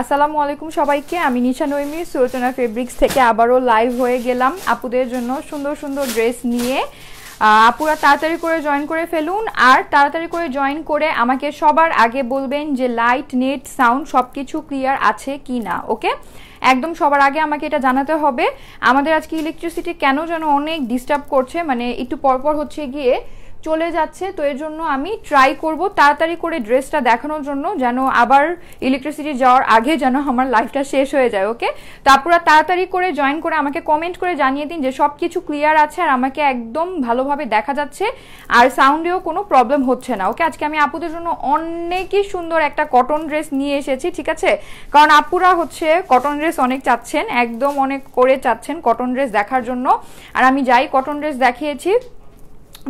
আসসালামু আলাইকুম সবাইকে আমি নিশা নৈমি সুরচনা ফেব্রিক্স থেকে আবারও লাইভ হয়ে গেলাম আপুদের জন্য সুন্দর সুন্দর ড্রেস নিয়ে আপুরা তাড়াতাড়ি করে জয়েন করে ফেলুন আর তাড়াতাড়ি করে জয়েন করে আমাকে সবার আগে বলবেন যে লাইট নেট সাউন্ড সব কিছু ক্লিয়ার আছে কি না ওকে একদম সবার আগে আমাকে এটা জানাতে হবে আমাদের আজকে ইলেকট্রিসিটি কেন যেন অনেক ডিস্টার্ব করছে মানে একটু পরপর হচ্ছে গিয়ে চলে যাচ্ছে তো এর জন্য আমি ট্রাই করব তাড়াতাড়ি করে ড্রেসটা দেখানোর জন্য যেন আবার ইলেকট্রিসিটি যাওয়ার আগে যেন আমার লাইফটা শেষ হয়ে যায় ওকে তো আপনারা তাড়াতাড়ি করে জয়েন করে আমাকে কমেন্ট করে জানিয়ে দিন যে সব কিছু ক্লিয়ার আছে আর আমাকে একদম ভালোভাবে দেখা যাচ্ছে আর সাউন্ডেও কোনো প্রবলেম হচ্ছে না ওকে আজকে আমি আপুদের জন্য অনেকই সুন্দর একটা কটন ড্রেস নিয়ে এসেছি ঠিক আছে কারণ আপুরা হচ্ছে কটন ড্রেস অনেক চাচ্ছেন একদম অনেক করে চাচ্ছেন কটন ড্রেস দেখার জন্য আর আমি যাই কটন ড্রেস দেখিয়েছি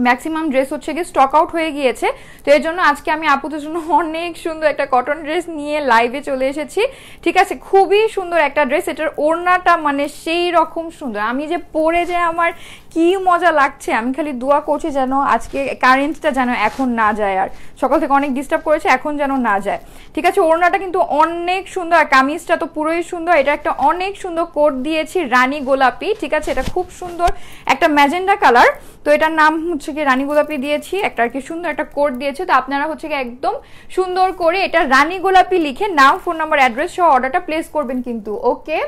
ম্যাক্সিমাম ড্রেস হচ্ছে গিয়ে স্টক আউট হয়ে গিয়েছে তো এর জন্য আজকে আমি আপুদের জন্য অনেক সুন্দর একটা কটন ড্রেস নিয়ে লাইভে চলে এসেছি ঠিক আছে খুবই সুন্দর একটা ড্রেস এটার ওড়নাটা মানে সেই রকম সুন্দর আমি যে পরে যে আমার কি মজা লাগছে আমি খালি দোয়া করছি যেন আজকে কারেন্টটা যেন এখন না যায় আর সকাল থেকে অনেক ডিস্টার্ব করেছে এখন যেন না যায় ঠিক আছে ওড়নাটা কিন্তু অনেক সুন্দর আর কামিজটা তো পুরোই সুন্দর এটা একটা অনেক সুন্দর কোট দিয়েছি রানী গোলাপি ঠিক আছে এটা খুব সুন্দর একটা ম্যাজেন্ডা কালার তো এটার নাম হচ্ছে কি রানী গোলাপি দিয়েছি একটা আর কি সুন্দর একটা কোড দিয়েছে তো আপনারা হচ্ছে কি একদম সুন্দর করে এটা রানী গোলাপি লিখে নাম ফোন নাম্বার অ্যাড্রেস সহ অর্ডারটা প্লেস করবেন কিন্তু ওকে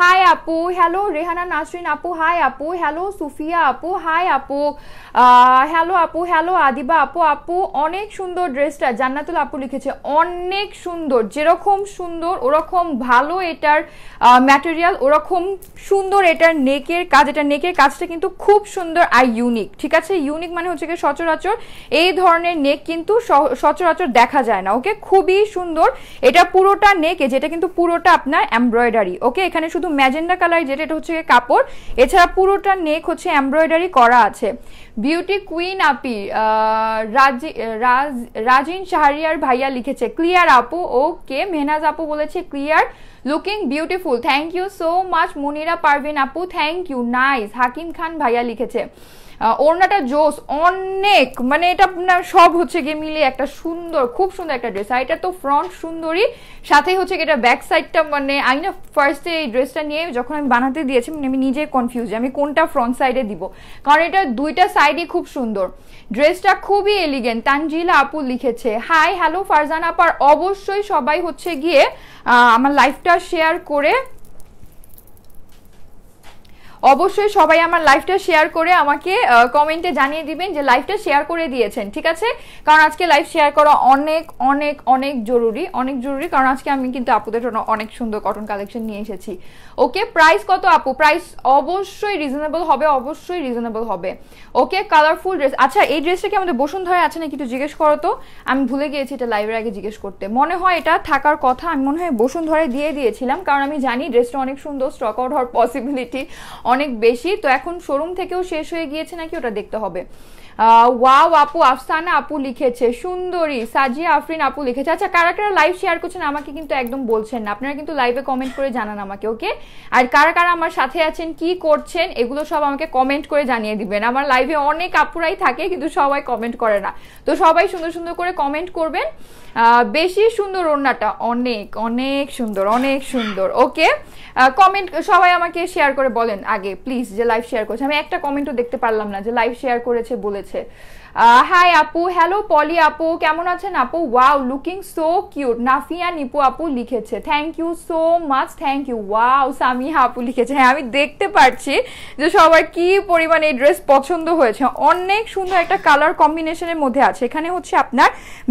হাই আপু হ্যালো রেহানা নাসরিন আপু হাই আপু হ্যালো সুফিয়া আপু হাই আপু হ্যালো আপু হ্যালো আদিবা আপু আপু অনেক সুন্দর ড্রেসটা জান্নাতুল আপু লিখেছে অনেক সুন্দর যেরকম সুন্দর ওরকম ভালো এটার ম্যাটেরিয়াল ওরকম সুন্দর এটার নেকের কাজ এটা নেকের কাজটা কিন্তু খুব সুন্দর আর ইউনিক ঠিক আছে ইউনিক মানে হচ্ছে কি সচরাচর এই ধরনের নেক কিন্তু সচরাচর দেখা যায় না ওকে খুবই সুন্দর এটা পুরোটা নেকে যেটা কিন্তু পুরোটা আপনার এমব্রয়ডারি ওকে এখানে শুধু ম্যাজেন্ডা কালার যেটা এটা হচ্ছে কাপড় এছাড়া পুরোটা নেক হচ্ছে এমব্রয়ডারি করা আছে বিউটি কুইন আপি রাজ রাজিন শাহরিয়ার ভাইয়া লিখেছে ক্লিয়ার আপু ওকে মেহনাজ আপু বলেছে clear looking beautiful thank you so much Munira Parvin আপু thank you nice Hakim Khan ভাইয়া লিখেছে ওড়নাটা জোস অনেক মানে এটা সব হচ্ছে গিয়ে মিলে একটা সুন্দর খুব সুন্দর একটা ড্রেস আর এটা তো ফ্রন্ট সুন্দরী সাথেই হচ্ছে এটা ব্যাক সাইডটা মানে আমি না ফার্স্টে এই ড্রেসটা নিয়ে যখন আমি বানাতে দিয়েছি মানে আমি নিজে কনফিউজ আমি কোনটা ফ্রন্ট সাইডে দিব কারণ এটা দুইটা সাইডই খুব সুন্দর ড্রেসটা খুবই এলিগেন্ট তানজিলা আপু লিখেছে হাই হ্যালো ফারজান আপার অবশ্যই সবাই হচ্ছে গিয়ে আমার লাইফটা শেয়ার করে অবশ্যই সবাই আমার লাইভটা শেয়ার করে আমাকে কমেন্টে জানিয়ে দিবেন যে লাইভটা শেয়ার করে দিয়েছেন ঠিক আছে কারণ আজকে লাইভ শেয়ার করা অনেক অনেক অনেক জরুরি অনেক জরুরি কারণ আজকে আমি কিন্তু আপুদের জন্য অনেক সুন্দর কটন কালেকশন নিয়ে এসেছি ওকে প্রাইস কত আপু প্রাইস অবশ্যই রিজনেবল হবে অবশ্যই রিজনেবল হবে ওকে কালারফুল ড্রেস আচ্ছা এই ড্রেসটা কি আমাদের বসুন্ধরে আছে নাকি একটু জিজ্ঞেস করো তো আমি ভুলে গিয়েছি এটা লাইভের আগে জিজ্ঞেস করতে মনে হয় এটা থাকার কথা আমি মনে হয় বসুন্ধরে দিয়ে দিয়েছিলাম কারণ আমি জানি ড্রেসটা অনেক সুন্দর স্টক আউট হওয়ার পসিবিলিটি অনেক বেশি তো এখন শোরুম থেকেও শেষ হয়ে গিয়েছে নাকি ওটা দেখতে হবে ওয়াও আপু আফসানা আপু লিখেছে সুন্দরী সাজিয়া আফরিন আপু লিখেছে আচ্ছা কারা কারা লাইভ শেয়ার করছেন আমাকে কিন্তু একদম বলছেন না আপনারা কিন্তু লাইভে কমেন্ট করে জানান আমাকে ওকে আর কারা কারা আমার সাথে আছেন কি করছেন এগুলো সব আমাকে কমেন্ট করে জানিয়ে দিবেন আমার লাইভে অনেক আপুরাই থাকে কিন্তু সবাই কমেন্ট করে না তো সবাই সুন্দর সুন্দর করে কমেন্ট করবেন বেশি সুন্দর ওনাটা অনেক অনেক সুন্দর অনেক সুন্দর ওকে কমেন্ট সবাই আমাকে শেয়ার করে বলেন আগে প্লিজ যে লাইভ শেয়ার করছে আমি একটা কমেন্টও দেখতে পারলাম না যে লাইভ শেয়ার করেছে বলে করেছে হাই আপু হ্যালো পলি আপু কেমন আছেন আপু wow looking so cute Nafia Nipu আপু লিখেছে thank you so much thank you wow Samiha আপু লিখেছে হ্যাঁ আমি দেখতে পাচ্ছি যে সবার কি পরিমাণে এই ড্রেস পছন্দ হয়েছে অনেক সুন্দর একটা কালার কম্বিনেশনের মধ্যে আছে এখানে হচ্ছে আপনার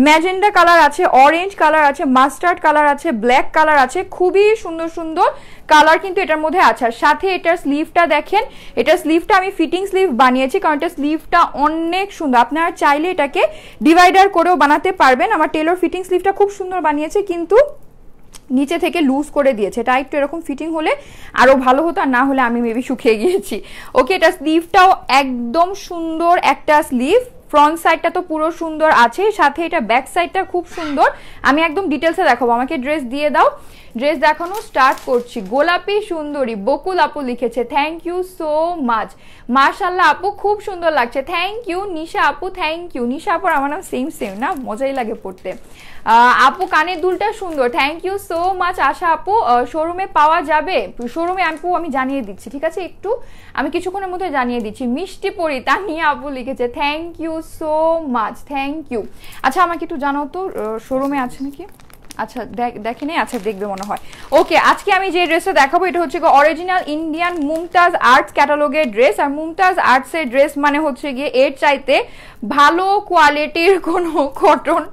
ম্যাজেন্ডা কালার আছে অরেঞ্জ কালার আছে মাস্টার্ড কালার আছে ব্ল্যাক কালার আছে খুবই সুন্দর সুন্দর কালার কিন্তু এটার মধ্যে আছে আর সাথে এটার স্লিভটা দেখেন এটা স্লিভটা আমি ফিটিং স্লিভ বানিয়েছি কারণ এটা স্লিভটা অনেক সুন্দর আপনারা চাইলে এটাকে ডিভাইডার করেও বানাতে পারবেন আমার টেলর ফিটিং স্লিভটা খুব সুন্দর বানিয়েছে কিন্তু নিচে থেকে লুজ করে দিয়েছে এটা একটু এরকম ফিটিং হলে আরও ভালো হতো আর না হলে আমি মেবি শুকিয়ে গিয়েছি ওকে এটা স্লিভটাও একদম সুন্দর একটা স্লিভ ফ্রন্ট সাইডটা তো পুরো সুন্দর আছে সাথে এটা ব্যাক সাইডটা খুব সুন্দর আমি একদম ডিটেলসে দেখাবো আমাকে ড্রেস দিয়ে দাও ড্রেস দেখানো স্টার্ট করছি গোলাপি সুন্দরী বকুল আপু লিখেছে থ্যাংক ইউ সো মাচ মার্শাল্লা আপু খুব সুন্দর লাগছে থ্যাংক ইউ নিশা আপু থ্যাংক ইউ নিশা আপুর আমার নাম সেম সেম না মজাই লাগে পড়তে আপু কানের দুলটা সুন্দর thank you so much Asha আপু শোরুমে পাওয়া যাবে শোরুমে আপু আমি জানিয়ে দিচ্ছি ঠিক আছে একটু আমি কিছুক্ষণের মধ্যে জানিয়ে দিচ্ছি মিষ্টি পরি তা নিয়ে আপু লিখেছে thank you so much thank you আচ্ছা আমাকে একটু জানাও তো শোরুমে আছে নাকি আচ্ছা দেখেনি আচ্ছা দেখবে মনে হয় ওকে আজকে আমি যে ড্রেসটা দেখাবো এটা হচ্ছে অরিজিনাল ইন্ডিয়ান মুমতাজ আর্টস ক্যাটালগের ড্রেস আর মুমতাজ আর্টসের ড্রেস মানে হচ্ছে গিয়ে এর চাইতে ভালো কোয়ালিটির কোনো কটন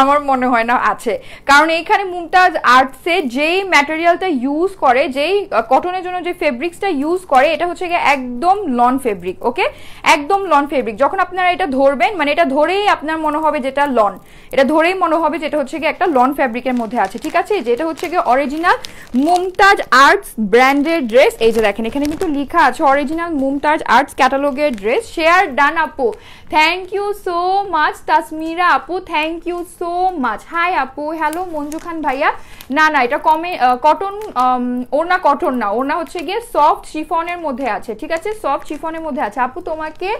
আমার মনে হয় না আছে কারণ এইখানে মুমতাজ আর্টসে যেই ম্যাটেরিয়ালটা ইউজ করে যেই কটনের জন্য যে ফেব্রিক্সটা ইউজ করে এটা হচ্ছে গিয়ে একদম লন ফেব্রিক ওকে একদম লন ফেব্রিক যখন আপনারা এটা ধরবেন মানে এটা ধরেই আপনার মনে হবে যেটা লন এটা ধরেই মনে হবে যেটা হচ্ছে গিয়ে একটা লন ফেব্রিকের মধ্যে আছে ঠিক আছে যেটা হচ্ছে গিয়ে অরিজিনাল মুমতাজ আর্টস ব্র্যান্ডের ড্রেস এই যে দেখেন এখানে কিন্তু লেখা আছে অরিজিনাল মুমতাজ আর্টস ক্যাটালগের ড্রেস শেয়ার ডান আপু thank you so much Tasmira আপু thank you so much hi আপু হ্যালো মঞ্জু খান ভাইয়া না না এটা কমে কটন um, না কটন না ওনা হচ্ছে গিয়ে সফট শিফনের মধ্যে আছে ঠিক আছে সফট শিফনের মধ্যে আছে আপু তোমাকে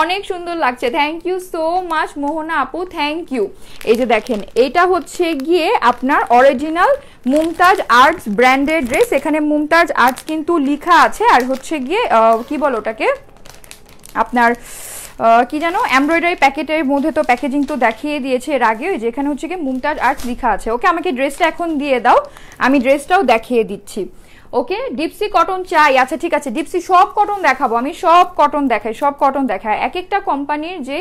অনেক সুন্দর লাগছে thank you so much Mohona আপু থ্যাংক ইউ এই যে দেখেন এটা হচ্ছে গিয়ে আপনার original Mumtaz arts branded dress এখানে মুমতাজ আর্টস কিন্তু লিখা আছে আর হচ্ছে গিয়ে কি বলো ওটাকে আপনার কি যেন এমব্রয়ডারি প্যাকেটের মধ্যে তো প্যাকেজিং তো দেখিয়ে দিয়েছে এর আগে যেখানে হচ্ছে কি মুমতাজ আর্টস লেখা আছে ওকে আমাকে ড্রেসটা এখন দিয়ে দাও আমি ড্রেসটাও দেখিয়ে দিচ্ছি ওকে ডিপসি কটন চাই আচ্ছা ঠিক আছে ডিপসি সব কটন দেখাবো আমি সব কটন দেখাই সব কটন দেখাই এক একটা কোম্পানির যে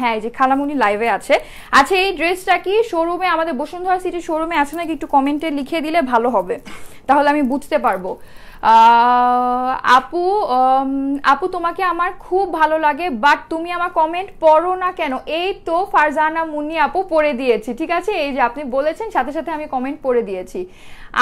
হ্যাঁ যে খালামুনি লাইভে আছে আচ্ছা এই ড্রেসটা কি শোরুমে আমাদের বসুন্ধরা সিটি শোরুমে আছে নাকি একটু কমেন্টে লিখে দিলে ভালো হবে তাহলে আমি বুঝতে পারবো আপু আপু তোমাকে আমার খুব ভালো লাগে বাট তুমি আমার কমেন্ট পড়ো না কেন এই তো ফারজানা মুন্নি আপু পড়ে দিয়েছি ঠিক আছে এই যে আপনি বলেছেন সাথে সাথে আমি কমেন্ট পড়ে দিয়েছি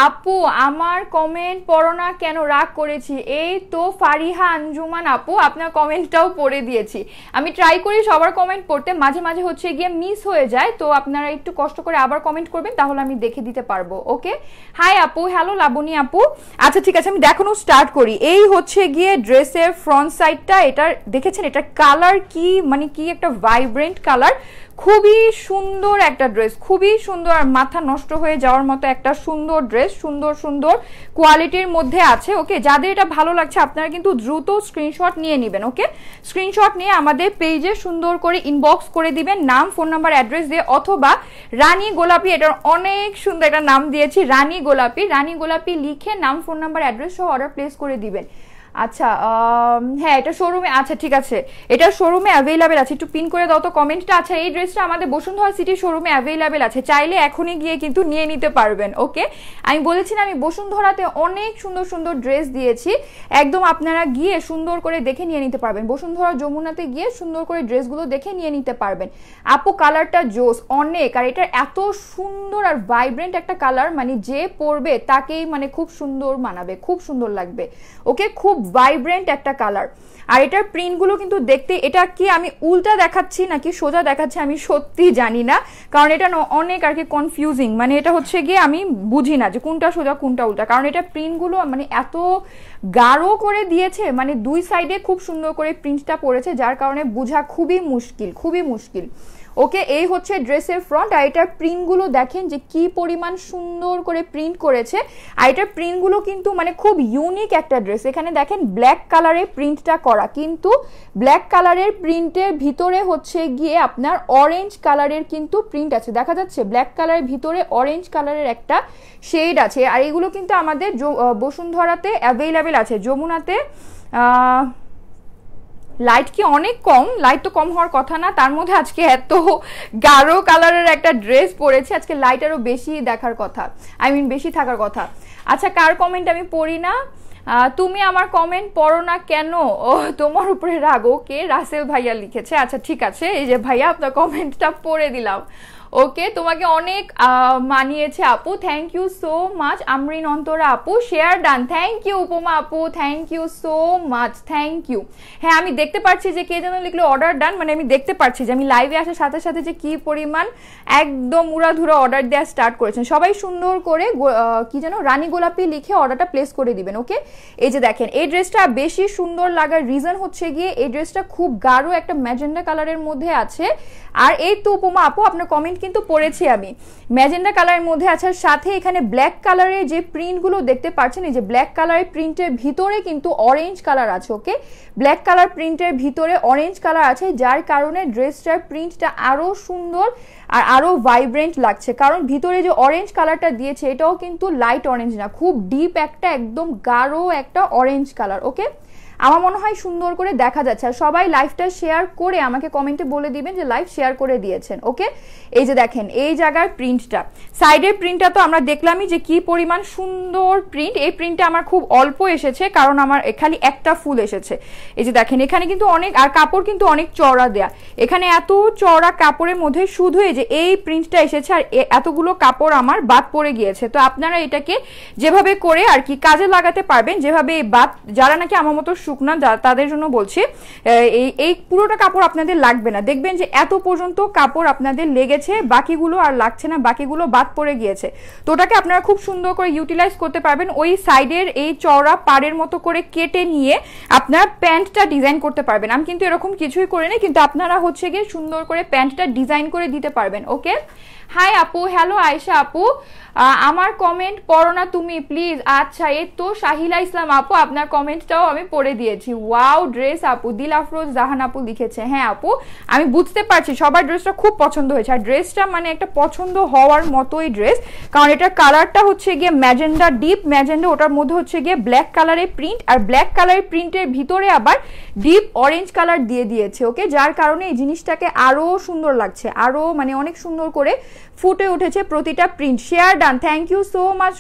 আপু আমার কমেন্ট পড়ো না কেন রাগ করেছি এই তো ফারিহা আঞ্জুমান আপু আপনার কমেন্টটাও পড়ে দিয়েছি আমি ট্রাই করি সবার কমেন্ট পড়তে মাঝে মাঝে হচ্ছে গিয়ে মিস হয়ে যায় তো আপনারা একটু কষ্ট করে আবার কমেন্ট করবেন তাহলে আমি দেখে দিতে পারবো ওকে হাই আপু হ্যালো লাবণী আপু আচ্ছা ঠিক আছে আমি দেখানো স্টার্ট করি এই হচ্ছে গিয়ে ড্রেসের ফ্রন্ট সাইডটা এটার দেখেছেন এটার কালার কি মানে কি একটা ভাইব্রেন্ট কালার খুবই সুন্দর একটা ড্রেস খুবই সুন্দর আর মাথা নষ্ট হয়ে যাওয়ার মতো একটা সুন্দর ড্রেস সুন্দর সুন্দর কোয়ালিটির মধ্যে আছে ওকে যাদের এটা ভালো লাগছে আপনারা কিন্তু দ্রুত স্ক্রিনশট নিয়ে নেবেন ওকে স্ক্রিনশট নিয়ে আমাদের পেজে সুন্দর করে ইনবক্স করে দিবেন নাম ফোন নাম্বার অ্যাড্রেস দিয়ে অথবা রানী গোলাপি এটার অনেক সুন্দর একটা নাম দিয়েছি রানী গোলাপি রানী গোলাপি লিখে নাম ফোন নাম্বার অ্যাড্রেস সহ অর্ডার প্লেস করে দিবেন আচ্ছা হ্যাঁ এটা শোরুমে আচ্ছা ঠিক আছে এটা শোরুমে অ্যাভেলেবেল আছে একটু পিন করে দাও তো কমেন্টটা আচ্ছা এই ড্রেসটা আমাদের বসুন্ধরা সিটি শোরুমে অ্যাভেলেবেল আছে চাইলে এখনই গিয়ে কিন্তু নিয়ে নিতে পারবেন ওকে আমি বলেছি না আমি বসুন্ধরাতে অনেক সুন্দর সুন্দর ড্রেস দিয়েছি একদম আপনারা গিয়ে সুন্দর করে দেখে নিয়ে নিতে পারবেন বসুন্ধরা যমুনাতে গিয়ে সুন্দর করে ড্রেসগুলো দেখে নিয়ে নিতে পারবেন আপু কালারটা জোস অনেক আর এটার এত সুন্দর আর ভাইব্রেন্ট একটা কালার মানে যে পরবে তাকেই মানে খুব সুন্দর মানাবে খুব সুন্দর লাগবে ওকে খুব ভাইব্রেন্ট একটা কালার আর এটার প্রিন্টগুলো কিন্তু দেখতে এটা কি আমি উল্টা দেখাচ্ছি নাকি সোজা দেখাচ্ছি আমি সত্যি জানি না কারণ এটা অনেক আর কি কনফিউজিং মানে এটা হচ্ছে গিয়ে আমি বুঝি না যে কোনটা সোজা কোনটা উল্টা কারণ এটা প্রিন্টগুলো মানে এত গাঢ় করে দিয়েছে মানে দুই সাইডে খুব সুন্দর করে প্রিন্টটা পড়েছে যার কারণে বোঝা খুবই মুশকিল খুবই মুশকিল ওকে এই হচ্ছে ড্রেসের ফ্রন্ট আর এটার প্রিন্টগুলো দেখেন যে কি পরিমাণ সুন্দর করে প্রিন্ট করেছে আর এটার প্রিন্টগুলো কিন্তু মানে খুব ইউনিক একটা ড্রেস এখানে দেখেন ব্ল্যাক কালারের প্রিন্টটা করা কিন্তু ব্ল্যাক কালারের প্রিন্টের ভিতরে হচ্ছে গিয়ে আপনার অরেঞ্জ কালারের কিন্তু প্রিন্ট আছে দেখা যাচ্ছে ব্ল্যাক কালারের ভিতরে অরেঞ্জ কালারের একটা শেড আছে আর এগুলো কিন্তু আমাদের বসুন্ধরাতে অ্যাভেলেবেল আছে যমুনাতে লাইট কি অনেক কম লাইট তো কম হওয়ার কথা না তার মধ্যে আজকে এত গাঢ় কালারের একটা ড্রেস পরেছে আজকে লাইট আরও বেশি দেখার কথা আই মিন বেশি থাকার কথা আচ্ছা কার কমেন্ট আমি পড়ি না তুমি আমার কমেন্ট পড়ো না কেন ও তোমার উপরে রাগো কে রাসেল ভাইয়া লিখেছে আচ্ছা ঠিক আছে এই যে ভাইয়া আপনার কমেন্টটা পড়ে দিলাম ওকে তোমাকে অনেক মানিয়েছে আপু thank you so much Amrin Antora আপু share done thank you Upoma আপু thank you so much thank you হ্যাঁ আমি দেখতে পাচ্ছি যে কে যেন লিখলো অর্ডার ডান মানে আমি দেখতে পাচ্ছি যে আমি লাইভে আসার সাথে সাথে যে কি পরিমাণ একদম উড়াধুরা অর্ডার দেওয়া স্টার্ট করেছেন সবাই সুন্দর করে কি যেন রানী গোলাপি লিখে অর্ডারটা প্লেস করে দিবেন ওকে এই যে দেখেন এই ড্রেসটা বেশি সুন্দর লাগার রিজন হচ্ছে গিয়ে এই ড্রেসটা খুব গাঢ় একটা ম্যাজেন্ডা কালারের মধ্যে আছে আর এই তো উপমা আপু আপনার কমেন্ট কিন্তু পরেছি আমি ম্যাজেন্ডা কালারের মধ্যে আছে সাথে এখানে ব্ল্যাক কালারের যে প্রিন্টগুলো দেখতে পাচ্ছেন এই যে ব্ল্যাক কালারের প্রিন্টের ভিতরে কিন্তু অরেঞ্জ কালার আছে ওকে ব্ল্যাক কালার প্রিন্টের ভিতরে অরেঞ্জ কালার আছে যার কারণে ড্রেসটার প্রিন্টটা আরও সুন্দর আর আরও ভাইব্রেন্ট লাগছে কারণ ভিতরে যে অরেঞ্জ কালারটা দিয়েছে এটাও কিন্তু লাইট অরেঞ্জ না খুব ডিপ একটা একদম গাঢ় একটা অরেঞ্জ কালার ওকে আমার মনে হয় সুন্দর করে দেখা যাচ্ছে আর সবাই লাইভটা শেয়ার করে আমাকে কমেন্টে বলে দিবেন যে লাইভ শেয়ার করে দিয়েছেন ওকে এই যে দেখেন এই জায়গার প্রিন্টটা সাইডের প্রিন্টটা তো আমরা দেখলামই যে কি পরিমাণ সুন্দর প্রিন্ট এই প্রিন্টটা আমার খুব অল্প এসেছে কারণ আমার খালি একটা ফুল এসেছে এই যে দেখেন এখানে কিন্তু অনেক আর কাপড় কিন্তু অনেক চওড়া দেয়া এখানে এত চওড়া কাপড়ের মধ্যে শুধু এই যে এই প্রিন্টটা এসেছে আর এতগুলো কাপড় আমার বাদ পড়ে গিয়েছে তো আপনারা এটাকে যেভাবে করে আর কি কাজে লাগাতে পারবেন যেভাবে এই বাদ যারা নাকি আমার মতো শুকনা তাদের জন্য বলছি এই এই পুরোটা কাপড় আপনাদের লাগবে না দেখবেন যে এত পর্যন্ত কাপড় আপনাদের লেগেছে বাকিগুলো আর লাগছে না বাকিগুলো বাদ পড়ে গিয়েছে তো ওটাকে আপনারা খুব সুন্দর করে ইউটিলাইজ করতে পারবেন ওই সাইডের এই চওড়া পাড়ের মতো করে কেটে নিয়ে আপনার প্যান্টটা ডিজাইন করতে পারবেন আমি কিন্তু এরকম কিছুই করিনি কিন্তু আপনারা হচ্ছে গিয়ে সুন্দর করে প্যান্টটা ডিজাইন করে দিতে পারবেন ওকে হাই আপু হ্যালো আয়সা আপু আমার কমেন্ট পড়ো না তুমি প্লিজ আচ্ছা এ তো শাহিলা ইসলাম আপু আপনার কমেন্টটাও আমি পড়ে দিয়েছি ওয়াও ড্রেস আপু দিল আফরোজ জাহান আপু লিখেছে হ্যাঁ আপু আমি বুঝতে পারছি সবার ড্রেসটা খুব পছন্দ হয়েছে আর ড্রেসটা মানে একটা পছন্দ হওয়ার মতোই ড্রেস কারণ এটার কালারটা হচ্ছে গিয়ে ম্যাজেন্ডা ডিপ ম্যাজেন্ডা ওটার মধ্যে হচ্ছে গিয়ে ব্ল্যাক কালারের প্রিন্ট আর ব্ল্যাক কালারের প্রিন্টের ভিতরে আবার ডিপ অরেঞ্জ কালার দিয়ে দিয়েছে ওকে যার কারণে এই জিনিসটাকে আরও সুন্দর লাগছে আরও মানে অনেক সুন্দর করে ফুটে উঠেছে প্রতিটা print share done thank you so much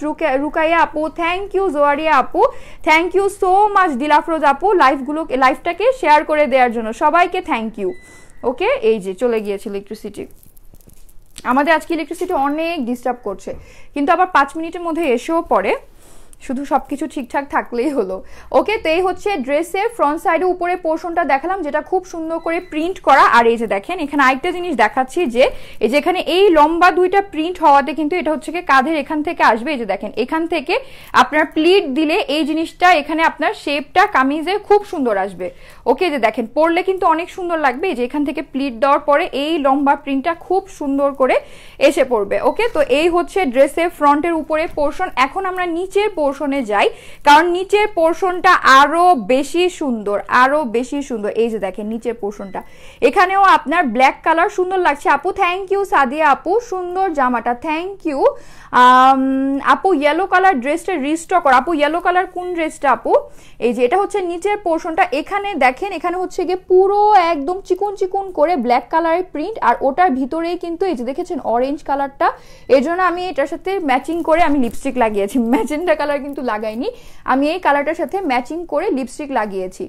Rukaiya আপু থ্যাংক ইউ জোয়ারিয়া আপু thank you so much Dilafroz আপু লাইফগুলো লাইফটাকে শেয়ার করে দেওয়ার জন্য সবাইকে থ্যাংক ইউ ওকে এই যে চলে গিয়েছে ইলেকট্রিসিটি আমাদের আজকে ইলেকট্রিসিটি অনেক ডিস্টার্ব করছে কিন্তু আবার পাঁচ মিনিটের মধ্যে এসেও পড়ে শুধু সব কিছু ঠিকঠাক থাকলেই হলো ওকে তো এই হচ্ছে ড্রেসের ফ্রন্ট সাইডে উপরে পোর্শনটা দেখালাম যেটা খুব সুন্দর করে প্রিন্ট করা আর এই যে দেখেন এখানে আরেকটা জিনিস দেখাচ্ছি যে এই যে এখানে এই লম্বা দুইটা প্রিন্ট হওয়াতে কিন্তু এটা হচ্ছে কি কাঁধের এখান থেকে আসবে এই যে দেখেন এখান থেকে আপনার প্লিট দিলে এই জিনিসটা এখানে আপনার শেপটা কামিজে খুব সুন্দর আসবে ওকে যে দেখেন পরলে কিন্তু অনেক সুন্দর লাগবে এই যে এখান থেকে প্লিট দেওয়ার পরে এই লম্বা প্রিন্টটা খুব সুন্দর করে এসে পড়বে ওকে তো এই হচ্ছে ড্রেসের ফ্রন্টের উপরে পোর্শন এখন আমরা নিচের পোর্শন পোর্শনে যাই কারণ নিচের পোর্শনটা আরও বেশি সুন্দর আরও বেশি সুন্দর এই যে দেখেন নিচের পোর্শনটা এখানেও আপনার ব্ল্যাক কালার সুন্দর লাগছে আপু থ্যাংক ইউ সাদিয়া আপু সুন্দর জামাটা থ্যাংক ইউ আপু ইয়েলো কালার ড্রেসটা রিস্টকর আপু ইয়েলো কালার কোন ড্রেসটা আপু এই যে এটা হচ্ছে নিচের পোর্শনটা এখানে দেখেন এখানে হচ্ছে গিয়ে পুরো একদম চিকুন চিকুন করে ব্ল্যাক কালারের প্রিন্ট আর ওটার ভিতরেই কিন্তু এই যে দেখেছেন অরেঞ্জ কালারটা এজন্য জন্য আমি এটার সাথে ম্যাচিং করে আমি লিপস্টিক লাগিয়েছি ম্যাচেন্ডা কালার কিন্তু লাগাইনি আমি এই কালারটার সাথে ম্যাচিং করে লিপস্টিক লাগিয়েছি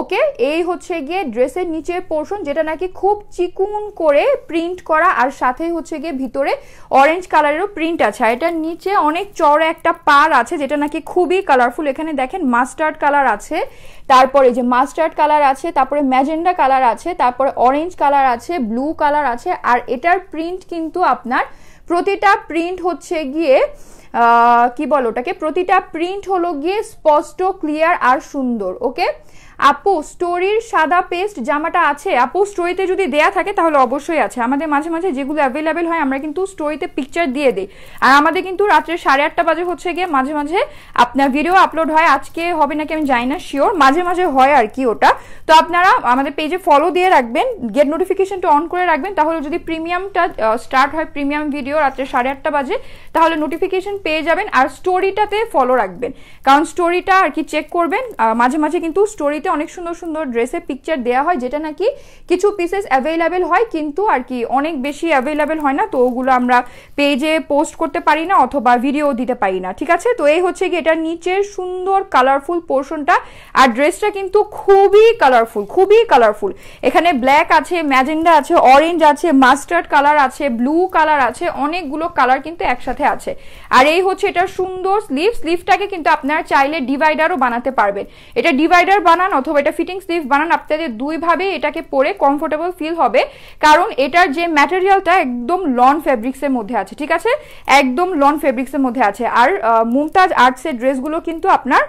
ওকে এই হচ্ছে গিয়ে ড্রেসের নিচের পোর্শন যেটা নাকি খুব চিকুন করে প্রিন্ট করা আর সাথে হচ্ছে গিয়ে ভিতরে অরেঞ্জ কালারেরও প্রিন্ট আছে আর এটার নিচে অনেক চড়া একটা পার আছে যেটা নাকি খুবই কালারফুল এখানে দেখেন মাস্টার্ড কালার আছে তারপরে যে মাস্টার্ড কালার আছে তারপরে ম্যাজেন্ডা কালার আছে তারপরে অরেঞ্জ কালার আছে ব্লু কালার আছে আর এটার প্রিন্ট কিন্তু আপনার প্রতিটা প্রিন্ট হচ্ছে গিয়ে কি বলো ওটাকে প্রতিটা প্রিন্ট হলো গিয়ে স্পষ্ট ক্লিয়ার আর সুন্দর ওকে আপু স্টোরির সাদা পেস্ট জামাটা আছে আপু স্টোরিতে যদি দেয়া থাকে তাহলে অবশ্যই আছে আমাদের মাঝে মাঝে যেগুলো অ্যাভেলেবেল হয় আমরা কিন্তু স্টোরিতে পিকচার দিয়ে দিই আর আমাদের কিন্তু রাত্রে সাড়ে আটটা বাজে হচ্ছে গিয়ে মাঝে মাঝে আপনার ভিডিও আপলোড হয় আজকে হবে নাকি আমি জানি না শিওর মাঝে মাঝে হয় আর কি ওটা তো আপনারা আমাদের পেজে ফলো দিয়ে রাখবেন গেট নোটিফিকেশনটা অন করে রাখবেন তাহলে যদি প্রিমিয়ামটা স্টার্ট হয় প্রিমিয়াম ভিডিও রাত্রে সাড়ে আটটা বাজে তাহলে নোটিফিকেশন পেয়ে যাবেন আর স্টোরিটাতে ফলো রাখবেন কারণ স্টোরিটা আর কি চেক করবেন মাঝে মাঝে কিন্তু স্টোরিতে ওয়েবসাইটে অনেক সুন্দর সুন্দর ড্রেসের পিকচার দেওয়া হয় যেটা নাকি কিছু পিসেস অ্যাভেলেবেল হয় কিন্তু আর কি অনেক বেশি অ্যাভেলেবেল হয় না তো ওগুলো আমরা পেজে পোস্ট করতে পারি না অথবা ভিডিও দিতে পারি না ঠিক আছে তো এই হচ্ছে কি এটার নিচের সুন্দর কালারফুল পোর্শনটা আর ড্রেসটা কিন্তু খুবই কালারফুল খুবই কালারফুল এখানে ব্ল্যাক আছে ম্যাজেন্ডা আছে অরেঞ্জ আছে মাস্টার্ড কালার আছে ব্লু কালার আছে অনেকগুলো কালার কিন্তু একসাথে আছে আর এই হচ্ছে এটা সুন্দর স্লিভ স্লিভটাকে কিন্তু আপনারা চাইলে ডিভাইডারও বানাতে পারবেন এটা ডিভাইডার বানানো অথবা এটা ফিটিং স্লিভ বানান আপনাদের দুইভাবে এটাকে পরে কমফোর্টেবল ফিল হবে কারণ এটার যে ম্যাটেরিয়ালটা একদম লন ফেব্রিক্সের মধ্যে আছে ঠিক আছে একদম লন ফেব্রিক্সের মধ্যে আছে আর মুমতাজ আর্টসের ড্রেসগুলো কিন্তু আপনার